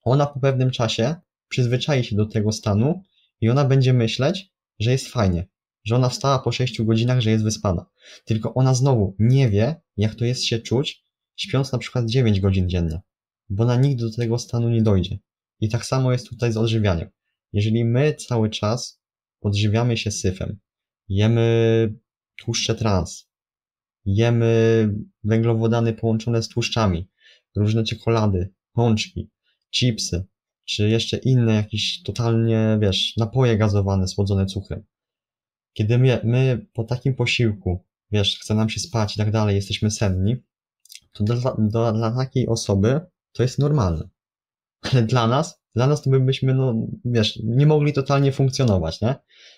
Ona po pewnym czasie przyzwyczai się do tego stanu i ona będzie myśleć, że jest fajnie, że ona wstała po 6 godzinach, że jest wyspana. Tylko ona znowu nie wie, jak to jest się czuć, śpiąc na przykład 9 godzin dziennie, bo ona nigdy do tego stanu nie dojdzie. I tak samo jest tutaj z odżywianiem. Jeżeli my cały czas odżywiamy się syfem, jemy tłuszcze trans, jemy węglowodany połączone z tłuszczami, różne czekolady, pączki, chipsy, czy jeszcze inne jakieś totalnie, wiesz, napoje gazowane słodzone cukrem. Kiedy my, my po takim posiłku, wiesz, chce nam się spać i tak dalej, jesteśmy senni, to dla, dla, dla takiej osoby to jest normalne. Ale dla nas, dla nas to byśmy, no, wiesz, nie mogli totalnie funkcjonować, nie?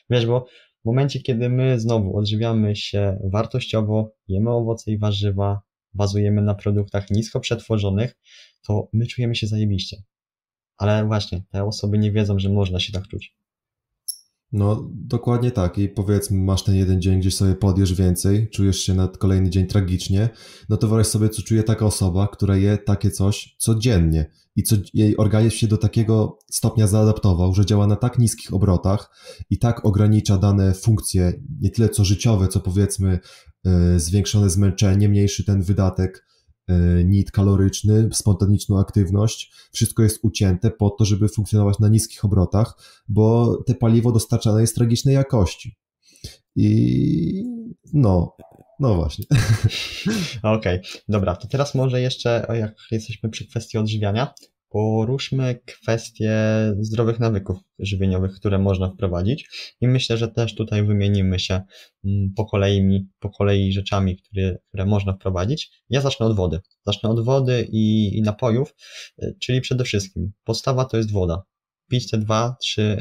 Wiesz, bo w momencie, kiedy my znowu odżywiamy się wartościowo, jemy owoce i warzywa, bazujemy na produktach nisko przetworzonych, to my czujemy się zajebiście. Ale właśnie, te osoby nie wiedzą, że można się tak czuć. No, dokładnie tak. I powiedzmy, masz ten jeden dzień, gdzieś sobie podjesz więcej, czujesz się na kolejny dzień tragicznie, no to wyobraź sobie, co czuje taka osoba, która je takie coś codziennie i co, jej organizm się do takiego stopnia zaadaptował, że działa na tak niskich obrotach i tak ogranicza dane funkcje, nie tyle co życiowe, co powiedzmy yy, zwiększone zmęczenie, mniejszy ten wydatek E, nit kaloryczny, spontaniczną aktywność. Wszystko jest ucięte po to, żeby funkcjonować na niskich obrotach, bo te paliwo dostarczane jest tragicznej jakości. I no, no właśnie. Okej, okay, dobra, to teraz może jeszcze, jak jesteśmy przy kwestii odżywiania, poruszmy kwestie zdrowych nawyków żywieniowych, które można wprowadzić i myślę, że też tutaj wymienimy się mm, po kolei, po kolei rzeczami, które, które można wprowadzić. Ja zacznę od wody. Zacznę od wody i, i napojów, y, czyli przede wszystkim podstawa to jest woda pić te 2-3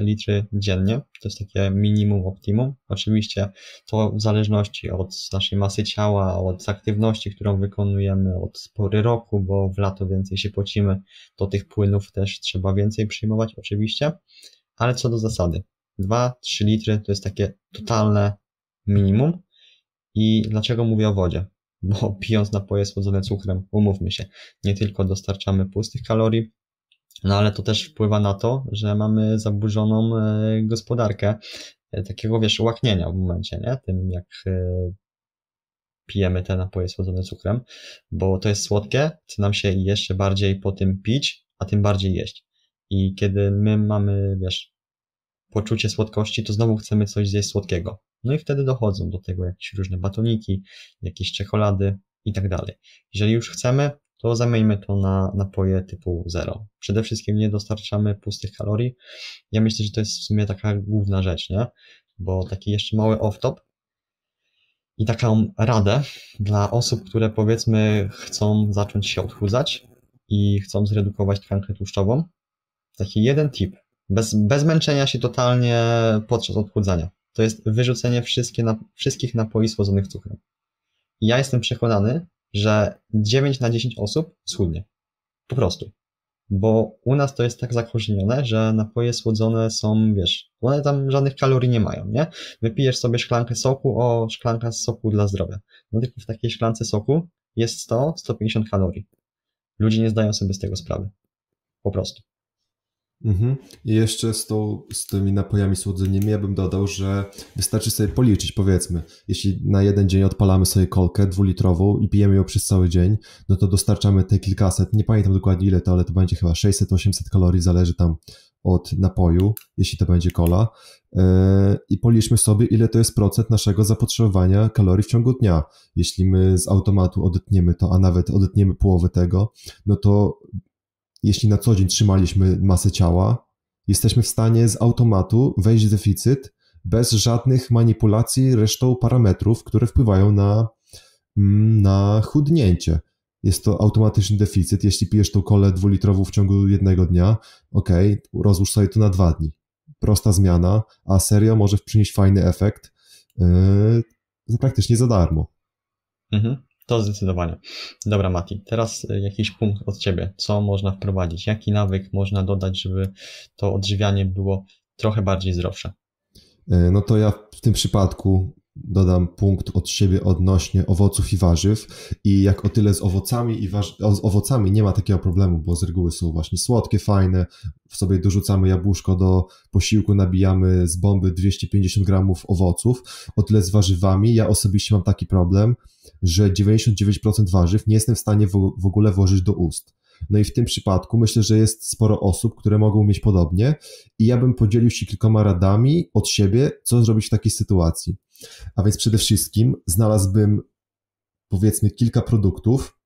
litry dziennie. To jest takie minimum, optimum. Oczywiście to w zależności od naszej masy ciała, od aktywności, którą wykonujemy, od spory roku, bo w lato więcej się pocimy, to tych płynów też trzeba więcej przyjmować, oczywiście. Ale co do zasady, 2-3 litry to jest takie totalne minimum. I dlaczego mówię o wodzie? Bo pijąc napoje słodzone cukrem, umówmy się, nie tylko dostarczamy pustych kalorii, no ale to też wpływa na to, że mamy zaburzoną e, gospodarkę e, takiego, wiesz, łaknienia w momencie, nie? Tym jak e, pijemy te napoje słodzone cukrem, bo to jest słodkie, chce nam się jeszcze bardziej po tym pić, a tym bardziej jeść. I kiedy my mamy, wiesz, poczucie słodkości, to znowu chcemy coś zjeść słodkiego. No i wtedy dochodzą do tego jakieś różne batoniki, jakieś czekolady i tak dalej. Jeżeli już chcemy, to zamieńmy to na napoje typu zero. Przede wszystkim nie dostarczamy pustych kalorii. Ja myślę, że to jest w sumie taka główna rzecz, nie? Bo taki jeszcze mały off-top i taką radę dla osób, które powiedzmy chcą zacząć się odchudzać i chcą zredukować tkankę tłuszczową. Taki jeden tip. Bez, bez męczenia się totalnie podczas odchudzania. To jest wyrzucenie wszystkie, na, wszystkich napoi słodzonych cukrem. I ja jestem przekonany, że 9 na 10 osób schudnie. Po prostu. Bo u nas to jest tak zakorzenione, że napoje słodzone są, wiesz, one tam żadnych kalorii nie mają, nie? Wypijesz sobie szklankę soku, o, szklanka z soku dla zdrowia. No tylko w takiej szklance soku jest 100-150 kalorii. Ludzie nie zdają sobie z tego sprawy. Po prostu. Mhm. I jeszcze z, tą, z tymi napojami słodzeniami ja bym dodał, że wystarczy sobie policzyć, powiedzmy, jeśli na jeden dzień odpalamy sobie kolkę dwulitrową i pijemy ją przez cały dzień, no to dostarczamy te kilkaset, nie pamiętam dokładnie ile to, ale to będzie chyba 600-800 kalorii, zależy tam od napoju, jeśli to będzie kola yy, i policzmy sobie, ile to jest procent naszego zapotrzebowania kalorii w ciągu dnia. Jeśli my z automatu odetniemy to, a nawet odetniemy połowę tego, no to jeśli na co dzień trzymaliśmy masę ciała, jesteśmy w stanie z automatu wejść w deficyt bez żadnych manipulacji resztą parametrów, które wpływają na, mm, na chudnięcie. Jest to automatyczny deficyt. Jeśli pijesz tą kolę dwulitrową w ciągu jednego dnia, ok, rozłóż sobie to na dwa dni. Prosta zmiana, a serio może przynieść fajny efekt yy, praktycznie za darmo. Mhm. To zdecydowanie. Dobra, Mati, teraz y, jakiś punkt od Ciebie. Co można wprowadzić? Jaki nawyk można dodać, żeby to odżywianie było trochę bardziej zdrowsze? E, no to ja w tym przypadku dodam punkt od siebie odnośnie owoców i warzyw. I jak o tyle z owocami i warz... z owocami nie ma takiego problemu, bo z reguły są właśnie słodkie, fajne. W sobie dorzucamy jabłuszko do posiłku, nabijamy z bomby 250 gramów owoców. O tyle z warzywami ja osobiście mam taki problem, że 99% warzyw nie jestem w stanie w ogóle włożyć do ust. No i w tym przypadku myślę, że jest sporo osób, które mogą mieć podobnie i ja bym podzielił się kilkoma radami od siebie, co zrobić w takiej sytuacji. A więc przede wszystkim znalazłbym powiedzmy kilka produktów,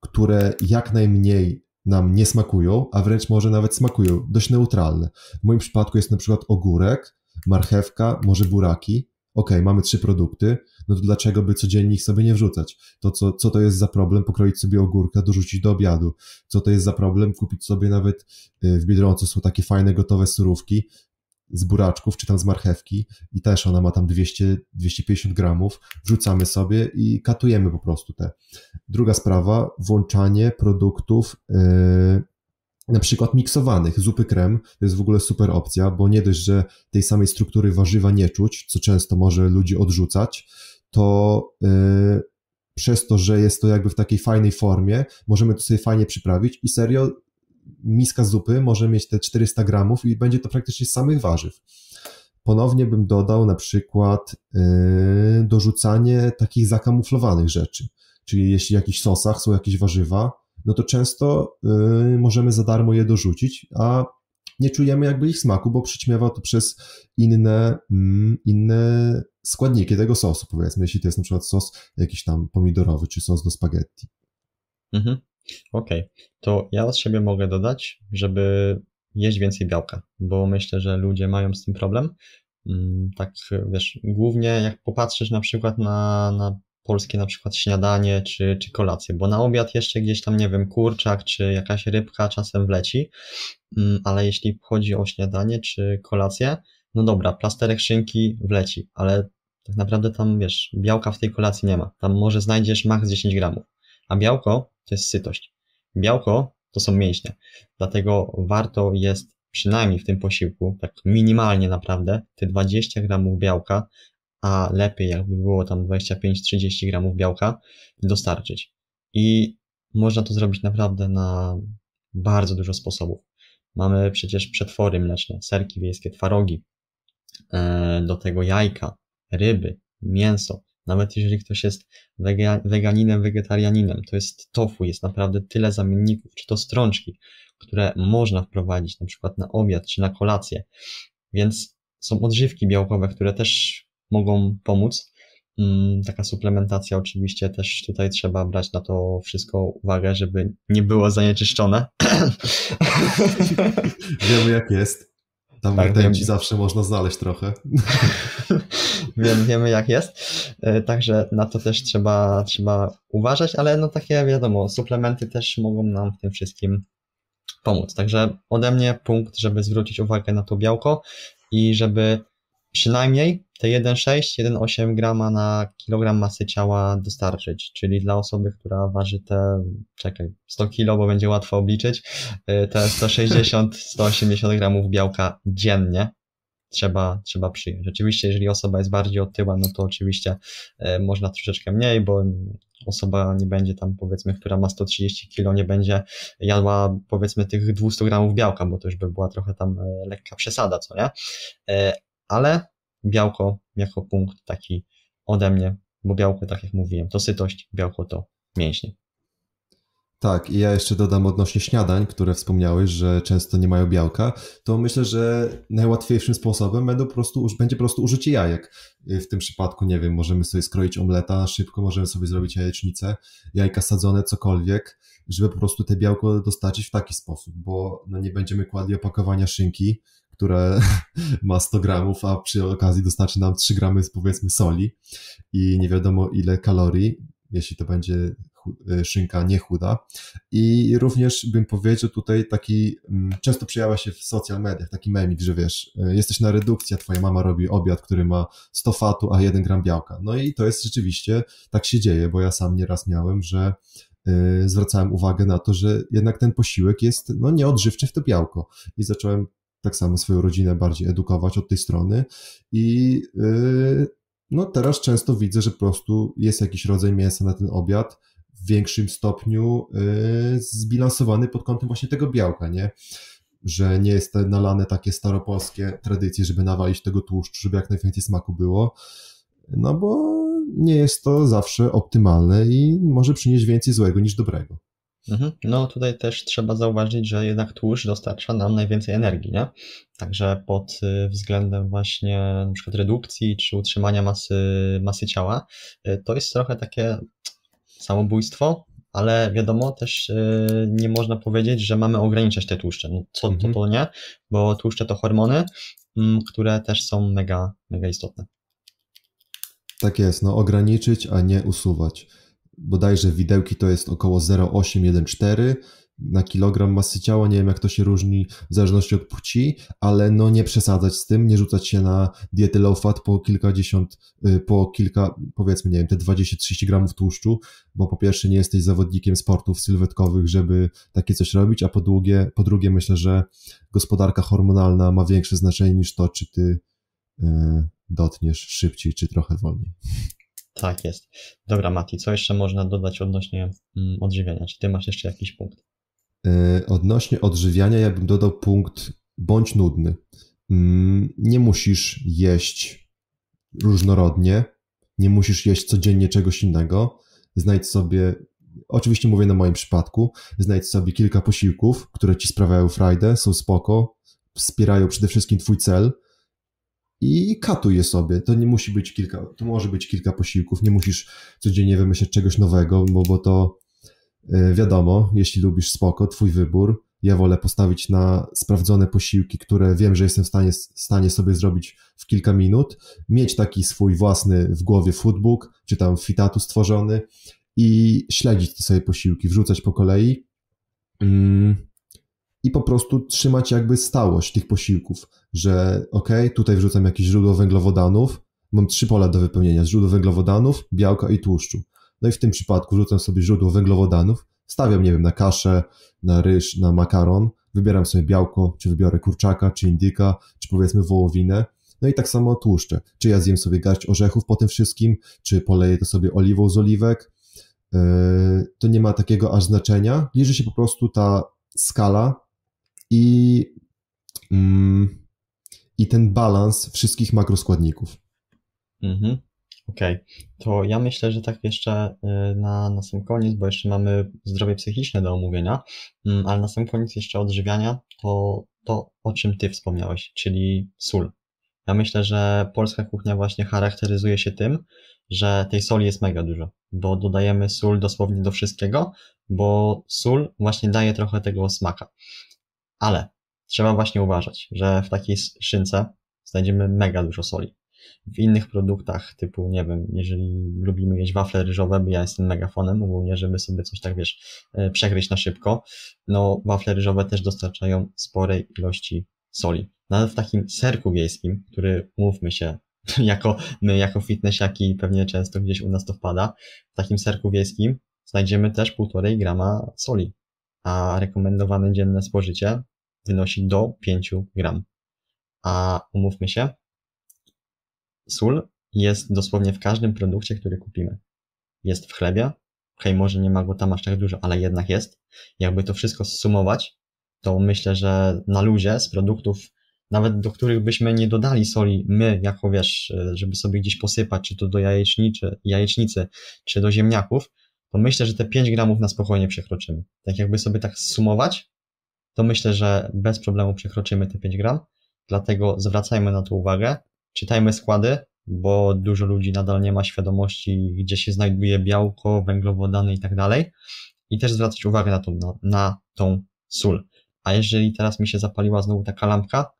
które jak najmniej nam nie smakują, a wręcz może nawet smakują dość neutralne. W moim przypadku jest na przykład ogórek, marchewka, może buraki. Ok, mamy trzy produkty, no to dlaczego by codziennie ich sobie nie wrzucać? To co, co to jest za problem pokroić sobie ogórka, dorzucić do obiadu? Co to jest za problem kupić sobie nawet y, w Biedronce są takie fajne gotowe surówki, z buraczków, czy tam z marchewki i też ona ma tam 200, 250 gramów, wrzucamy sobie i katujemy po prostu te. Druga sprawa, włączanie produktów yy, na przykład miksowanych, zupy krem, to jest w ogóle super opcja, bo nie dość, że tej samej struktury warzywa nie czuć, co często może ludzi odrzucać, to yy, przez to, że jest to jakby w takiej fajnej formie, możemy to sobie fajnie przyprawić i serio miska zupy może mieć te 400 gramów i będzie to praktycznie z samych warzyw. Ponownie bym dodał na przykład yy, dorzucanie takich zakamuflowanych rzeczy. Czyli jeśli w jakichś sosach są jakieś warzywa, no to często yy, możemy za darmo je dorzucić, a nie czujemy jakby ich smaku, bo przyćmiewa to przez inne, mm, inne składniki tego sosu, powiedzmy, jeśli to jest na przykład sos jakiś tam pomidorowy czy sos do spaghetti. Mhm. Okej, to ja od siebie mogę dodać, żeby jeść więcej białka, bo myślę, że ludzie mają z tym problem. Mm, tak, wiesz, głównie jak popatrzysz na przykład na, na polskie na przykład śniadanie czy, czy kolację, bo na obiad jeszcze gdzieś tam, nie wiem, kurczak czy jakaś rybka czasem wleci, mm, ale jeśli chodzi o śniadanie czy kolację, no dobra, plasterek szynki wleci, ale tak naprawdę tam, wiesz, białka w tej kolacji nie ma. Tam może znajdziesz max 10 gramów, a białko to jest sytość. Białko to są mięśnie, dlatego warto jest przynajmniej w tym posiłku, tak minimalnie naprawdę, te 20 gramów białka, a lepiej jakby było tam 25-30 gramów białka, dostarczyć. I można to zrobić naprawdę na bardzo dużo sposobów. Mamy przecież przetwory mleczne, serki wiejskie, twarogi, e, do tego jajka, ryby, mięso. Nawet jeżeli ktoś jest weganinem, wegetarianinem, to jest tofu, jest naprawdę tyle zamienników, czy to strączki, które można wprowadzić na przykład na obiad czy na kolację. Więc są odżywki białkowe, które też mogą pomóc. Mm, taka suplementacja oczywiście też tutaj trzeba brać na to wszystko uwagę, żeby nie było zanieczyszczone. Wiemy jak jest. Tam tak, w Gdańci zawsze można znaleźć trochę. Wiem, wiemy jak jest. E, także na to też trzeba, trzeba uważać, ale no takie wiadomo, suplementy też mogą nam w tym wszystkim pomóc. Także ode mnie punkt, żeby zwrócić uwagę na to białko i żeby przynajmniej te 1,6, 1,8 grama na kilogram masy ciała dostarczyć, czyli dla osoby, która waży te, czekaj, 100 kilo, bo będzie łatwo obliczyć, y, te 160-180 gramów białka dziennie trzeba, trzeba przyjąć. Oczywiście, jeżeli osoba jest bardziej otyła, no to oczywiście y, można troszeczkę mniej, bo osoba nie będzie tam, powiedzmy, która ma 130 kilo, nie będzie jadła, powiedzmy, tych 200 gramów białka, bo to już by była trochę tam y, lekka przesada, co nie? Ale białko jako punkt taki ode mnie, bo białko, tak jak mówiłem, to sytość, białko to mięśnie. Tak, i ja jeszcze dodam odnośnie śniadań, które wspomniałeś, że często nie mają białka, to myślę, że najłatwiejszym sposobem będą po prostu, będzie po prostu użycie jajek. Y, w tym przypadku, nie wiem, możemy sobie skroić omleta, szybko możemy sobie zrobić jajecznicę, jajka sadzone, cokolwiek, żeby po prostu te białko dostarczyć w taki sposób, bo no nie będziemy kładli opakowania szynki, które ma 100 gramów, a przy okazji dostarczy nam 3 gramy powiedzmy soli i nie wiadomo ile kalorii, jeśli to będzie y, szynka niechuda. I również bym powiedział tutaj taki, mm, często przejawia się w social mediach taki memik, że wiesz, y, jesteś na redukcji, a twoja mama robi obiad, który ma 100 fatu, a 1 gram białka. No i to jest rzeczywiście, tak się dzieje, bo ja sam nieraz miałem, że y, zwracałem uwagę na to, że jednak ten posiłek jest no, nieodżywczy w to białko i zacząłem tak samo swoją rodzinę bardziej edukować od tej strony i y, no teraz często widzę, że po prostu jest jakiś rodzaj mięsa na ten obiad, w większym stopniu y, zbilansowany pod kątem właśnie tego białka, nie? Że nie jest nalane takie staropolskie tradycje, żeby nawalić tego tłuszczu, żeby jak najwięcej smaku było. No bo nie jest to zawsze optymalne i może przynieść więcej złego niż dobrego. Mhm. No tutaj też trzeba zauważyć, że jednak tłuszcz dostarcza nam najwięcej energii, nie? Także pod y, względem właśnie np. redukcji czy utrzymania masy, masy ciała, y, to jest trochę takie samobójstwo, ale wiadomo, też y, nie można powiedzieć, że mamy ograniczać te tłuszcze. No co mhm. to, to nie, bo tłuszcze to hormony, mm, które też są mega, mega istotne. Tak jest, no ograniczyć, a nie usuwać bodajże widełki to jest około 0,814 na kilogram masy ciała, nie wiem jak to się różni w zależności od płci, ale no nie przesadzać z tym, nie rzucać się na diety low fat po kilkadziesiąt, y, po kilka, powiedzmy, nie wiem, te 20-30 gramów tłuszczu, bo po pierwsze nie jesteś zawodnikiem sportów sylwetkowych, żeby takie coś robić, a po drugie, po drugie myślę, że gospodarka hormonalna ma większe znaczenie niż to, czy ty y, dotniesz szybciej, czy trochę wolniej. Tak jest. Dobra, Mati, co jeszcze można dodać odnośnie mm, odżywiania? Czy ty masz jeszcze jakiś punkt? Y, odnośnie odżywiania, ja bym dodał punkt bądź nudny. Mm, nie musisz jeść różnorodnie, nie musisz jeść codziennie czegoś innego. Znajdź sobie, oczywiście mówię na moim przypadku, znajdź sobie kilka posiłków, które ci sprawiają frajdę, są spoko, wspierają przede wszystkim twój cel, i katuj je sobie. To nie musi być kilka, to może być kilka posiłków, nie musisz codziennie wymyślać czegoś nowego, bo, no bo to e, wiadomo, jeśli lubisz spoko, twój wybór. Ja wolę postawić na sprawdzone posiłki, które wiem, że jestem w stanie, stanie sobie zrobić w kilka minut, mieć taki swój własny w głowie foodbook, czy tam fitatu stworzony i śledzić te swoje posiłki, wrzucać po kolei. Mm i po prostu trzymać jakby stałość tych posiłków, że ok, tutaj wrzucam jakieś źródło węglowodanów, mam trzy pola do wypełnienia, źródło węglowodanów, białka i tłuszczu. No i w tym przypadku wrzucam sobie źródło węglowodanów, stawiam, nie wiem, na kaszę, na ryż, na makaron, wybieram sobie białko, czy wybiorę kurczaka, czy indyka, czy powiedzmy wołowinę, no i tak samo tłuszcze. Czy ja zjem sobie garść orzechów po tym wszystkim, czy poleję to sobie oliwą z oliwek, yy, to nie ma takiego aż znaczenia. Liczy się po prostu ta skala i, mm, i ten balans wszystkich makroskładników. Mhm. Okej, okay. to ja myślę, że tak jeszcze y, na, na sam koniec, bo jeszcze mamy zdrowie psychiczne do omówienia, mm, ale na sam koniec jeszcze odżywiania, to to, o czym ty wspomniałeś, czyli sól. Ja myślę, że polska kuchnia właśnie charakteryzuje się tym, że tej soli jest mega dużo, bo dodajemy sól dosłownie do wszystkiego, bo sól właśnie daje trochę tego smaka. Ale trzeba właśnie uważać, że w takiej szynce znajdziemy mega dużo soli. W innych produktach, typu, nie wiem, jeżeli lubimy jeść wafle ryżowe, bo ja jestem megafonem, ogólnie, żeby sobie coś tak, wiesz, e, przegryźć na szybko, no wafle ryżowe też dostarczają sporej ilości soli. Nawet no, w takim serku wiejskim, który, mówmy się, jako my, jako fitnessiaki, pewnie często gdzieś u nas to wpada, w takim serku wiejskim znajdziemy też półtorej grama soli, a rekomendowane dzienne spożycie wynosi do 5 gram. A umówmy się, sól jest dosłownie w każdym produkcie, który kupimy. Jest w chlebie, hej, może nie ma go tam aż tak dużo, ale jednak jest. Jakby to wszystko zsumować, to myślę, że na luzie z produktów, nawet do których byśmy nie dodali soli, my, jako wiesz, żeby sobie gdzieś posypać, czy to do jajeczniczy, jajecznicy, czy do ziemniaków, to myślę, że te 5 gramów na spokojnie przekroczymy. Tak jakby sobie tak zsumować, to myślę, że bez problemu przekroczymy te 5 gram. Dlatego zwracajmy na to uwagę, czytajmy składy, bo dużo ludzi nadal nie ma świadomości, gdzie się znajduje białko, węglowodany i tak dalej. I też zwracać uwagę na tą, na, na tą sól. A jeżeli teraz mi się zapaliła znowu taka lampka,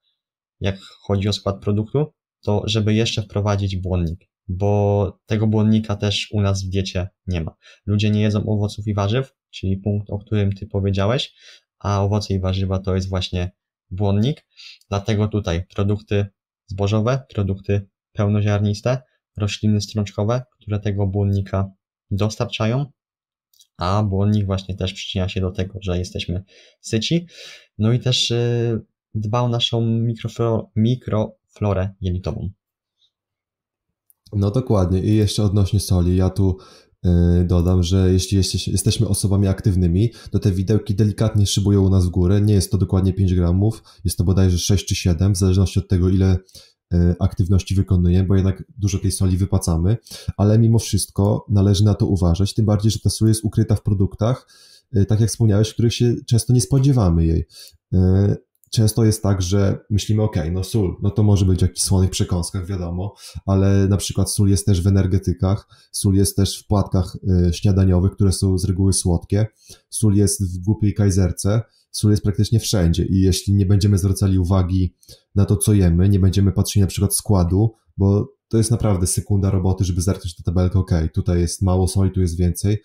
jak chodzi o skład produktu, to żeby jeszcze wprowadzić błonnik, bo tego błonnika też u nas w diecie nie ma. Ludzie nie jedzą owoców i warzyw, czyli punkt, o którym ty powiedziałeś, a owoce i warzywa to jest właśnie błonnik. Dlatego tutaj produkty zbożowe, produkty pełnoziarniste, rośliny strączkowe, które tego błonnika dostarczają, a błonnik właśnie też przyczynia się do tego, że jesteśmy syci. No i też y, dba o naszą mikroflorę, mikroflorę jelitową. No dokładnie. I jeszcze odnośnie soli. Ja tu Y, dodam, że jeśli jesteśmy osobami aktywnymi, to te widełki delikatnie szybują u nas w górę. Nie jest to dokładnie 5 gramów, jest to bodajże 6 czy 7, w zależności od tego, ile y, aktywności wykonujemy, bo jednak dużo tej soli wypacamy, ale mimo wszystko należy na to uważać, tym bardziej, że ta sól jest ukryta w produktach, y, tak jak wspomniałeś, w których się często nie spodziewamy jej często jest tak, że myślimy, ok, no sól, no to może być w jakichś słonych przekąskach, wiadomo, ale na przykład sól jest też w energetykach, sól jest też w płatkach e, śniadaniowych, które są z reguły słodkie, sól jest w głupiej kajzerce, sól jest praktycznie wszędzie i jeśli nie będziemy zwracali uwagi na to, co jemy, nie będziemy patrzyli na przykład składu, bo to jest naprawdę sekunda roboty, żeby zerknąć tę tabelkę, ok, tutaj jest mało soli, tu jest więcej,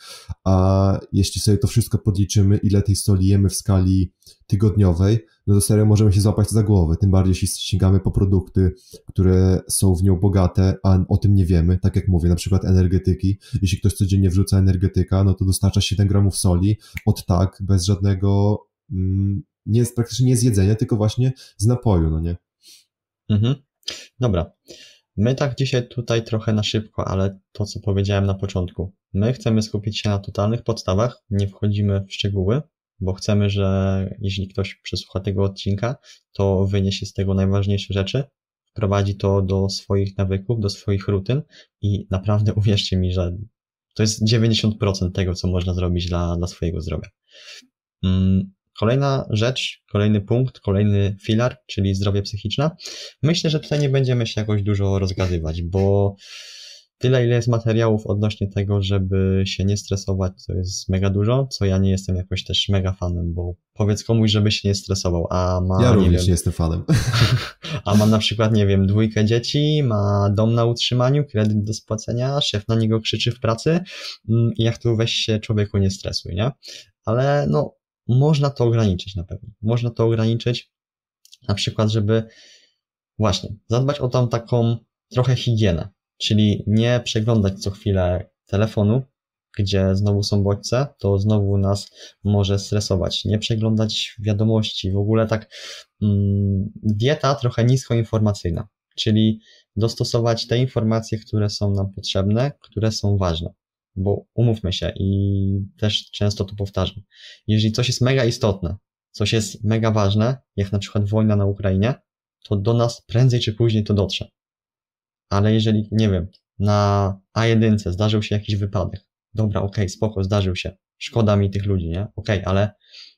a jeśli sobie to wszystko podliczymy, ile tej soli jemy w skali tygodniowej, no to serio możemy się złapać za głowę, tym bardziej jeśli sięgamy po produkty, które są w nią bogate, a o tym nie wiemy, tak jak mówię, na przykład energetyki, jeśli ktoś codziennie wrzuca energetyka, no to dostarcza 7 gramów soli, od tak, bez żadnego... Mm, nie, praktycznie nie z jedzenia, tylko właśnie z napoju, no nie? Mhm. Dobra. My tak dzisiaj tutaj trochę na szybko, ale to co powiedziałem na początku. My chcemy skupić się na totalnych podstawach, nie wchodzimy w szczegóły, bo chcemy, że jeśli ktoś przesłucha tego odcinka, to wyniesie z tego najważniejsze rzeczy, wprowadzi to do swoich nawyków, do swoich rutyn i naprawdę uwierzcie mi, że to jest 90% tego, co można zrobić dla, dla swojego zdrowia. Mm, Kolejna rzecz, kolejny punkt, kolejny filar, czyli zdrowie psychiczne. Myślę, że tutaj nie będziemy się jakoś dużo rozgadywać, bo tyle, ile jest materiałów odnośnie tego, żeby się nie stresować, to jest mega dużo, co ja nie jestem jakoś też mega fanem, bo powiedz komuś, żeby się nie stresował, a ma... Ja nie również wiem, nie jestem fanem. A ma na przykład, nie wiem, dwójkę dzieci, ma dom na utrzymaniu, kredyt do spłacenia, szef na niego krzyczy w pracy, mm, jak tu weź się człowieku nie stresuj, nie? Ale no, można to ograniczyć na pewno. Można to ograniczyć na przykład, żeby właśnie zadbać o tam taką trochę higienę, czyli nie przeglądać co chwilę telefonu, gdzie znowu są bodźce, to znowu nas może stresować. Nie przeglądać wiadomości, w ogóle tak mm, dieta trochę niskoinformacyjna, czyli dostosować te informacje, które są nam potrzebne, które są ważne. Bo umówmy się i też często to powtarzam. Jeżeli coś jest mega istotne, coś jest mega ważne, jak na przykład wojna na Ukrainie, to do nas prędzej czy później to dotrze. Ale jeżeli, nie wiem, na A1 zdarzył się jakiś wypadek, dobra, okej, okay, spoko, zdarzył się, szkoda mi tych ludzi, nie? Okej, okay, ale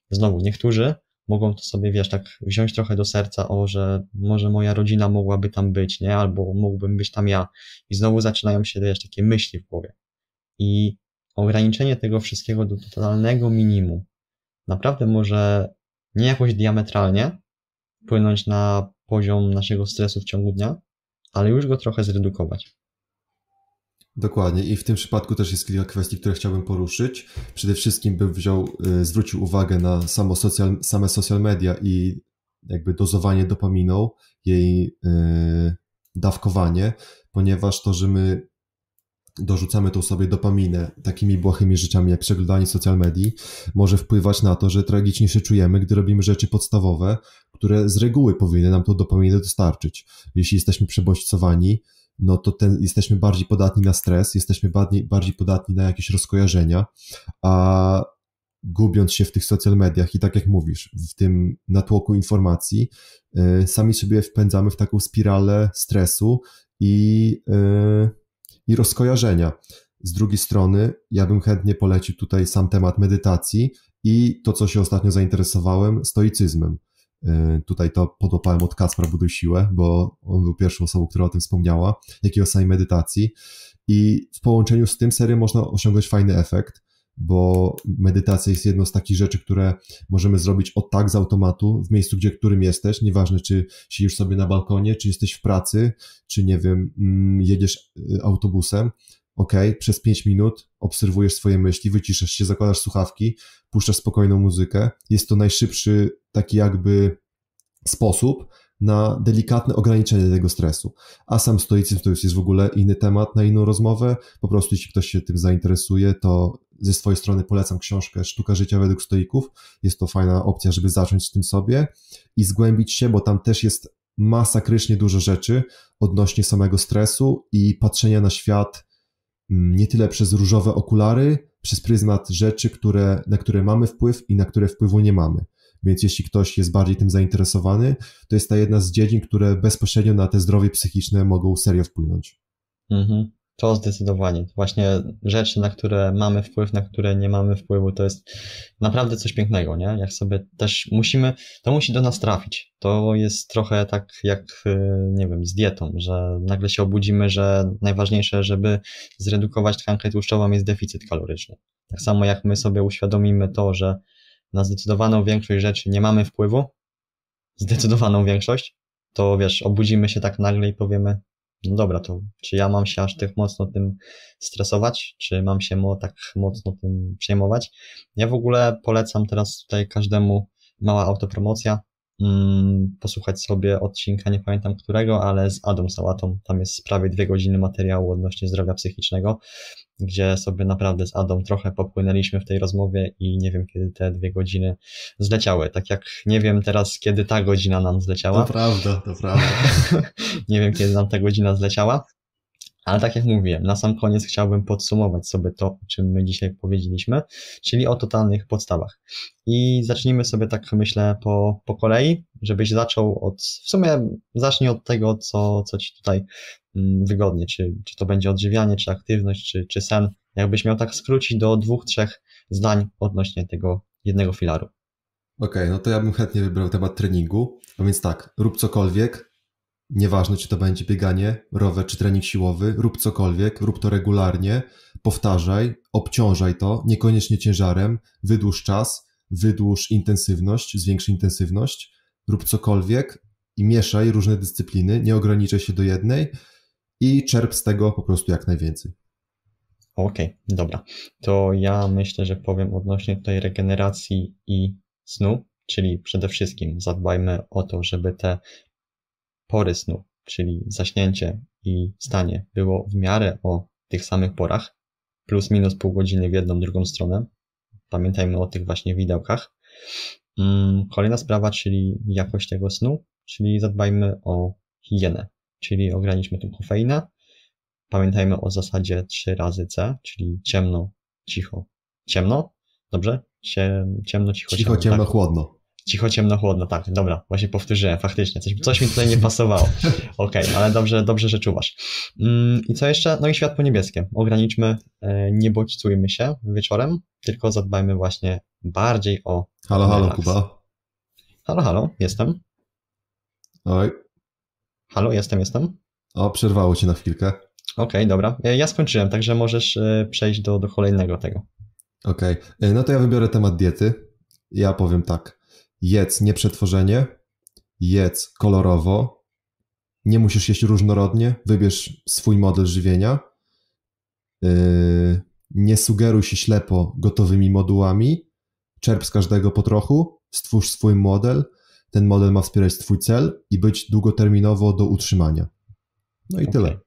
znowu, niektórzy mogą to sobie, wiesz, tak wziąć trochę do serca, o, że może moja rodzina mogłaby tam być, nie? Albo mógłbym być tam ja. I znowu zaczynają się, wiesz, takie myśli w głowie i ograniczenie tego wszystkiego do totalnego minimum naprawdę może nie jakoś diametralnie wpłynąć na poziom naszego stresu w ciągu dnia, ale już go trochę zredukować. Dokładnie i w tym przypadku też jest kilka kwestii, które chciałbym poruszyć. Przede wszystkim bym wziął, y, zwrócił uwagę na samo social, same social media i jakby dozowanie dopaminą, jej yy, dawkowanie, ponieważ to, że my dorzucamy tu sobie dopaminę takimi błahymi rzeczami jak przeglądanie social medii, może wpływać na to, że tragicznie się czujemy, gdy robimy rzeczy podstawowe, które z reguły powinny nam tą dopaminę dostarczyć. Jeśli jesteśmy przebodźcowani, no to ten, jesteśmy bardziej podatni na stres, jesteśmy bardziej, bardziej podatni na jakieś rozkojarzenia, a gubiąc się w tych social mediach i tak jak mówisz, w tym natłoku informacji, yy, sami sobie wpędzamy w taką spiralę stresu i yy, i rozkojarzenia. Z drugiej strony, ja bym chętnie polecił tutaj sam temat medytacji i to, co się ostatnio zainteresowałem, stoicyzmem. Y, tutaj to podopałem od Kacpra Buduj Siłę, bo on był pierwszą osobą, która o tym wspomniała, jakiego samej medytacji. I w połączeniu z tym serią można osiągnąć fajny efekt bo medytacja jest jedną z takich rzeczy, które możemy zrobić o tak z automatu, w miejscu, gdzie którym jesteś, nieważne czy siedzisz sobie na balkonie, czy jesteś w pracy, czy nie wiem, mm, jedziesz y, autobusem, ok, przez 5 minut obserwujesz swoje myśli, wyciszasz się, zakładasz słuchawki, puszczasz spokojną muzykę, jest to najszybszy taki jakby sposób, na delikatne ograniczenie tego stresu. A sam stoicyzm to już jest w ogóle inny temat na inną rozmowę. Po prostu jeśli ktoś się tym zainteresuje, to ze swojej strony polecam książkę Sztuka życia według stoików. Jest to fajna opcja, żeby zacząć z tym sobie i zgłębić się, bo tam też jest masakrycznie dużo rzeczy odnośnie samego stresu i patrzenia na świat mm, nie tyle przez różowe okulary, przez pryzmat rzeczy, które, na które mamy wpływ i na które wpływu nie mamy. Więc jeśli ktoś jest bardziej tym zainteresowany, to jest ta jedna z dziedzin, które bezpośrednio na te zdrowie psychiczne mogą serio wpłynąć. Mhm. To zdecydowanie. Właśnie rzeczy, na które mamy wpływ, na które nie mamy wpływu, to jest naprawdę coś pięknego, nie? Jak sobie też musimy, to musi do nas trafić. To jest trochę tak jak, y, nie wiem, z dietą, że nagle się obudzimy, że najważniejsze, żeby zredukować tkankę tłuszczową jest deficyt kaloryczny. Tak samo jak my sobie uświadomimy to, że na zdecydowaną większość rzeczy nie mamy wpływu, zdecydowaną większość, to wiesz, obudzimy się tak nagle i powiemy, no dobra, to czy ja mam się aż tak mocno tym stresować, czy mam się tak mocno tym przejmować. Ja w ogóle polecam teraz tutaj każdemu mała autopromocja, mm, posłuchać sobie odcinka, nie pamiętam którego, ale z Adą Sałatą, tam jest prawie dwie godziny materiału odnośnie zdrowia psychicznego gdzie sobie naprawdę z Adą trochę popłynęliśmy w tej rozmowie i nie wiem, kiedy te dwie godziny zleciały. Tak jak nie wiem teraz, kiedy ta godzina nam zleciała. To prawda, to prawda. nie wiem, kiedy nam ta godzina zleciała. Ale tak jak mówiłem, na sam koniec chciałbym podsumować sobie to, o czym my dzisiaj powiedzieliśmy, czyli o totalnych podstawach. I zacznijmy sobie tak, myślę, po, po kolei, żebyś zaczął od, w sumie zacznij od tego, co, co ci tutaj Mm, wygodnie, czy, czy to będzie odżywianie, czy aktywność, czy, czy sen. Jakbyś miał tak skrócić do dwóch, trzech zdań odnośnie tego jednego filaru. Okej, okay, no to ja bym chętnie wybrał temat treningu. A no więc tak, rób cokolwiek, nieważne czy to będzie bieganie, rower czy trening siłowy, rób cokolwiek, rób to regularnie, powtarzaj, obciążaj to, niekoniecznie ciężarem, wydłuż czas, wydłuż intensywność, zwiększ intensywność, rób cokolwiek i mieszaj różne dyscypliny, nie ograniczaj się do jednej, i czerp z tego po prostu jak najwięcej. Okej, okay, dobra. To ja myślę, że powiem odnośnie tej regeneracji i snu, czyli przede wszystkim zadbajmy o to, żeby te pory snu, czyli zaśnięcie i stanie było w miarę o tych samych porach, plus minus pół godziny w jedną, drugą stronę. Pamiętajmy o tych właśnie widełkach. Mm, kolejna sprawa, czyli jakość tego snu, czyli zadbajmy o higienę, czyli ograniczmy tu kofeinę. Pamiętajmy o zasadzie 3 razy C, czyli ciemno, cicho, ciemno. Dobrze? Ciem, ciemno, cicho, cicho ciemno, ciemno tak. chłodno. Cicho, ciemno, chłodno, tak, dobra, właśnie powtórzyłem, faktycznie, coś, coś mi tutaj nie pasowało. Okej, okay, ale dobrze, dobrze, że czuwasz. Mm, I co jeszcze? No i świat po niebieskie. Ograniczmy, e, nie bodźcujmy się wieczorem, tylko zadbajmy właśnie bardziej o... Halo, relaks. halo, Kuba. Halo, halo, jestem. Oj, Halo, jestem, jestem. O, przerwało cię na chwilkę. Okej, okay, dobra. E, ja skończyłem, także możesz e, przejść do, do kolejnego tego. Okej, okay. E, no to ja wybiorę temat diety. Ja powiem tak. Jedz nieprzetworzenie, jedz kolorowo, nie musisz jeść różnorodnie, wybierz swój model żywienia, nie sugeruj się ślepo gotowymi modułami, czerp z każdego po trochu, stwórz swój model – ten model ma wspierać Twój cel i być długoterminowo do utrzymania. No i okay. tyle.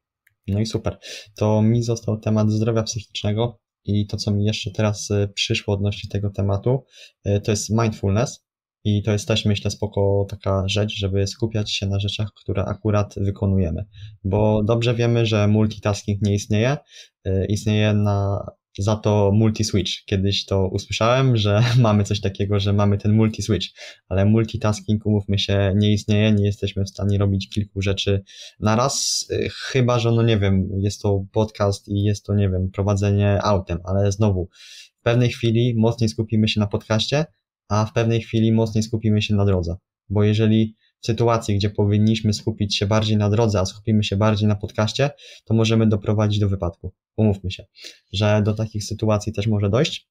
No i super. To mi został temat zdrowia psychicznego i to, co mi jeszcze teraz e, przyszło odnośnie tego tematu, e, to jest mindfulness. I to jest też, myślę, spoko taka rzecz, żeby skupiać się na rzeczach, które akurat wykonujemy. Bo dobrze wiemy, że multitasking nie istnieje. E, istnieje na za to multi-switch. Kiedyś to usłyszałem, że mamy coś takiego, że mamy ten multi-switch, ale multitasking, umówmy się, nie istnieje, nie jesteśmy w stanie robić kilku rzeczy na raz, y, chyba, że no nie wiem, jest to podcast i jest to, nie wiem, prowadzenie autem, ale znowu, w pewnej chwili mocniej skupimy się na podcaście, a w pewnej chwili mocniej skupimy się na drodze, bo jeżeli w sytuacji, gdzie powinniśmy skupić się bardziej na drodze, a skupimy się bardziej na podcaście, to możemy doprowadzić do wypadku umówmy się, że do takich sytuacji też może dojść,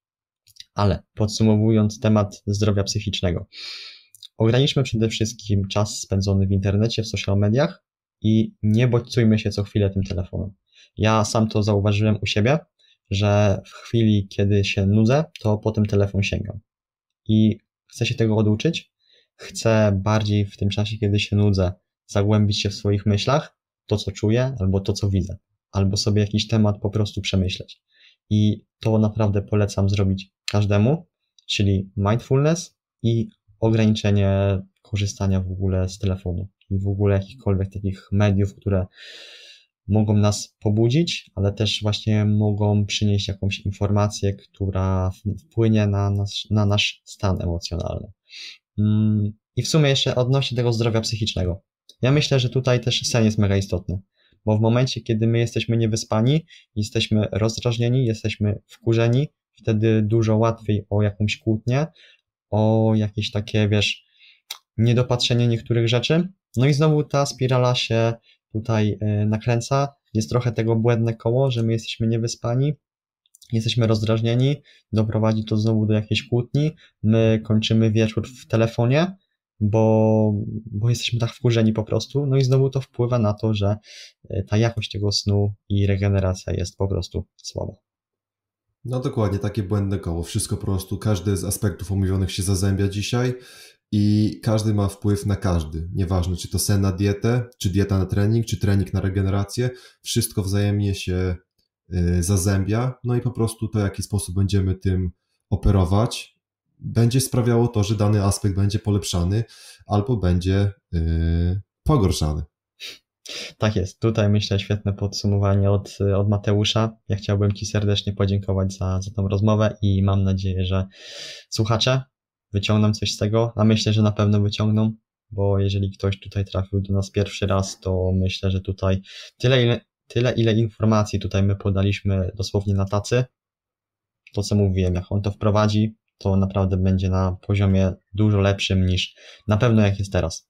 ale podsumowując temat zdrowia psychicznego, ograniczmy przede wszystkim czas spędzony w internecie, w social mediach i nie bodźcujmy się co chwilę tym telefonem. Ja sam to zauważyłem u siebie, że w chwili, kiedy się nudzę, to po tym telefon sięgam. I chcę się tego oduczyć, chcę bardziej w tym czasie, kiedy się nudzę, zagłębić się w swoich myślach, to co czuję albo to co widzę albo sobie jakiś temat po prostu przemyśleć. I to naprawdę polecam zrobić każdemu, czyli mindfulness i ograniczenie korzystania w ogóle z telefonu i w ogóle jakichkolwiek takich mediów, które mogą nas pobudzić, ale też właśnie mogą przynieść jakąś informację, która wpłynie na, nas, na nasz stan emocjonalny. Mm, I w sumie jeszcze odnośnie tego zdrowia psychicznego. Ja myślę, że tutaj też sen jest mega istotny. Bo w momencie, kiedy my jesteśmy niewyspani, jesteśmy rozdrażnieni, jesteśmy wkurzeni, wtedy dużo łatwiej o jakąś kłótnię, o jakieś takie, wiesz, niedopatrzenie niektórych rzeczy. No i znowu ta spirala się tutaj e, nakręca. Jest trochę tego błędne koło, że my jesteśmy niewyspani, jesteśmy rozdrażnieni, doprowadzi to znowu do jakiejś kłótni, my kończymy wieczór w telefonie, bo, bo jesteśmy tak wkurzeni po prostu. No i znowu to wpływa na to, że e, ta jakość tego snu i regeneracja jest po prostu słaba. No dokładnie, takie błędne koło. Wszystko po prostu, każdy z aspektów omówionych się zazębia dzisiaj i każdy ma wpływ na każdy. Nieważne, czy to sen na dietę, czy dieta na trening, czy trening na regenerację. Wszystko wzajemnie się e, zazębia, no i po prostu to, w jaki sposób będziemy tym operować będzie sprawiało to, że dany aspekt będzie polepszany albo będzie y, pogorszany. Tak jest. Tutaj myślę świetne podsumowanie od, od Mateusza. Ja chciałbym Ci serdecznie podziękować za, za tą rozmowę i mam nadzieję, że słuchacze wyciągną coś z tego, a myślę, że na pewno wyciągną, bo jeżeli ktoś tutaj trafił do nas pierwszy raz, to myślę, że tutaj tyle ile, tyle, ile informacji tutaj my podaliśmy dosłownie na tacy, to co mówiłem, jak on to wprowadzi, to naprawdę będzie na poziomie dużo lepszym niż na pewno jak jest teraz.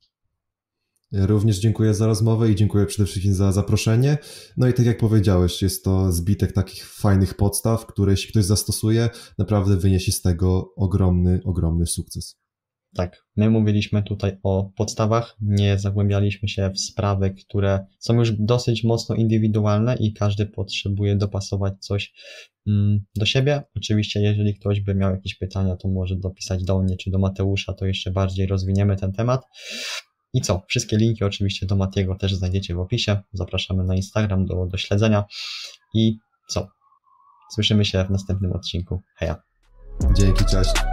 Również dziękuję za rozmowę i dziękuję przede wszystkim za zaproszenie. No i tak jak powiedziałeś, jest to zbitek takich fajnych podstaw, które jeśli ktoś zastosuje, naprawdę wyniesie z tego ogromny, ogromny sukces. Tak, my mówiliśmy tutaj o podstawach, nie zagłębialiśmy się w sprawy, które są już dosyć mocno indywidualne i każdy potrzebuje dopasować coś mm, do siebie. Oczywiście, jeżeli ktoś by miał jakieś pytania, to może dopisać do mnie czy do Mateusza, to jeszcze bardziej rozwiniemy ten temat. I co? Wszystkie linki oczywiście do Matiego też znajdziecie w opisie. Zapraszamy na Instagram do, do śledzenia. I co? Słyszymy się w następnym odcinku. Heja! Dzięki, cześć!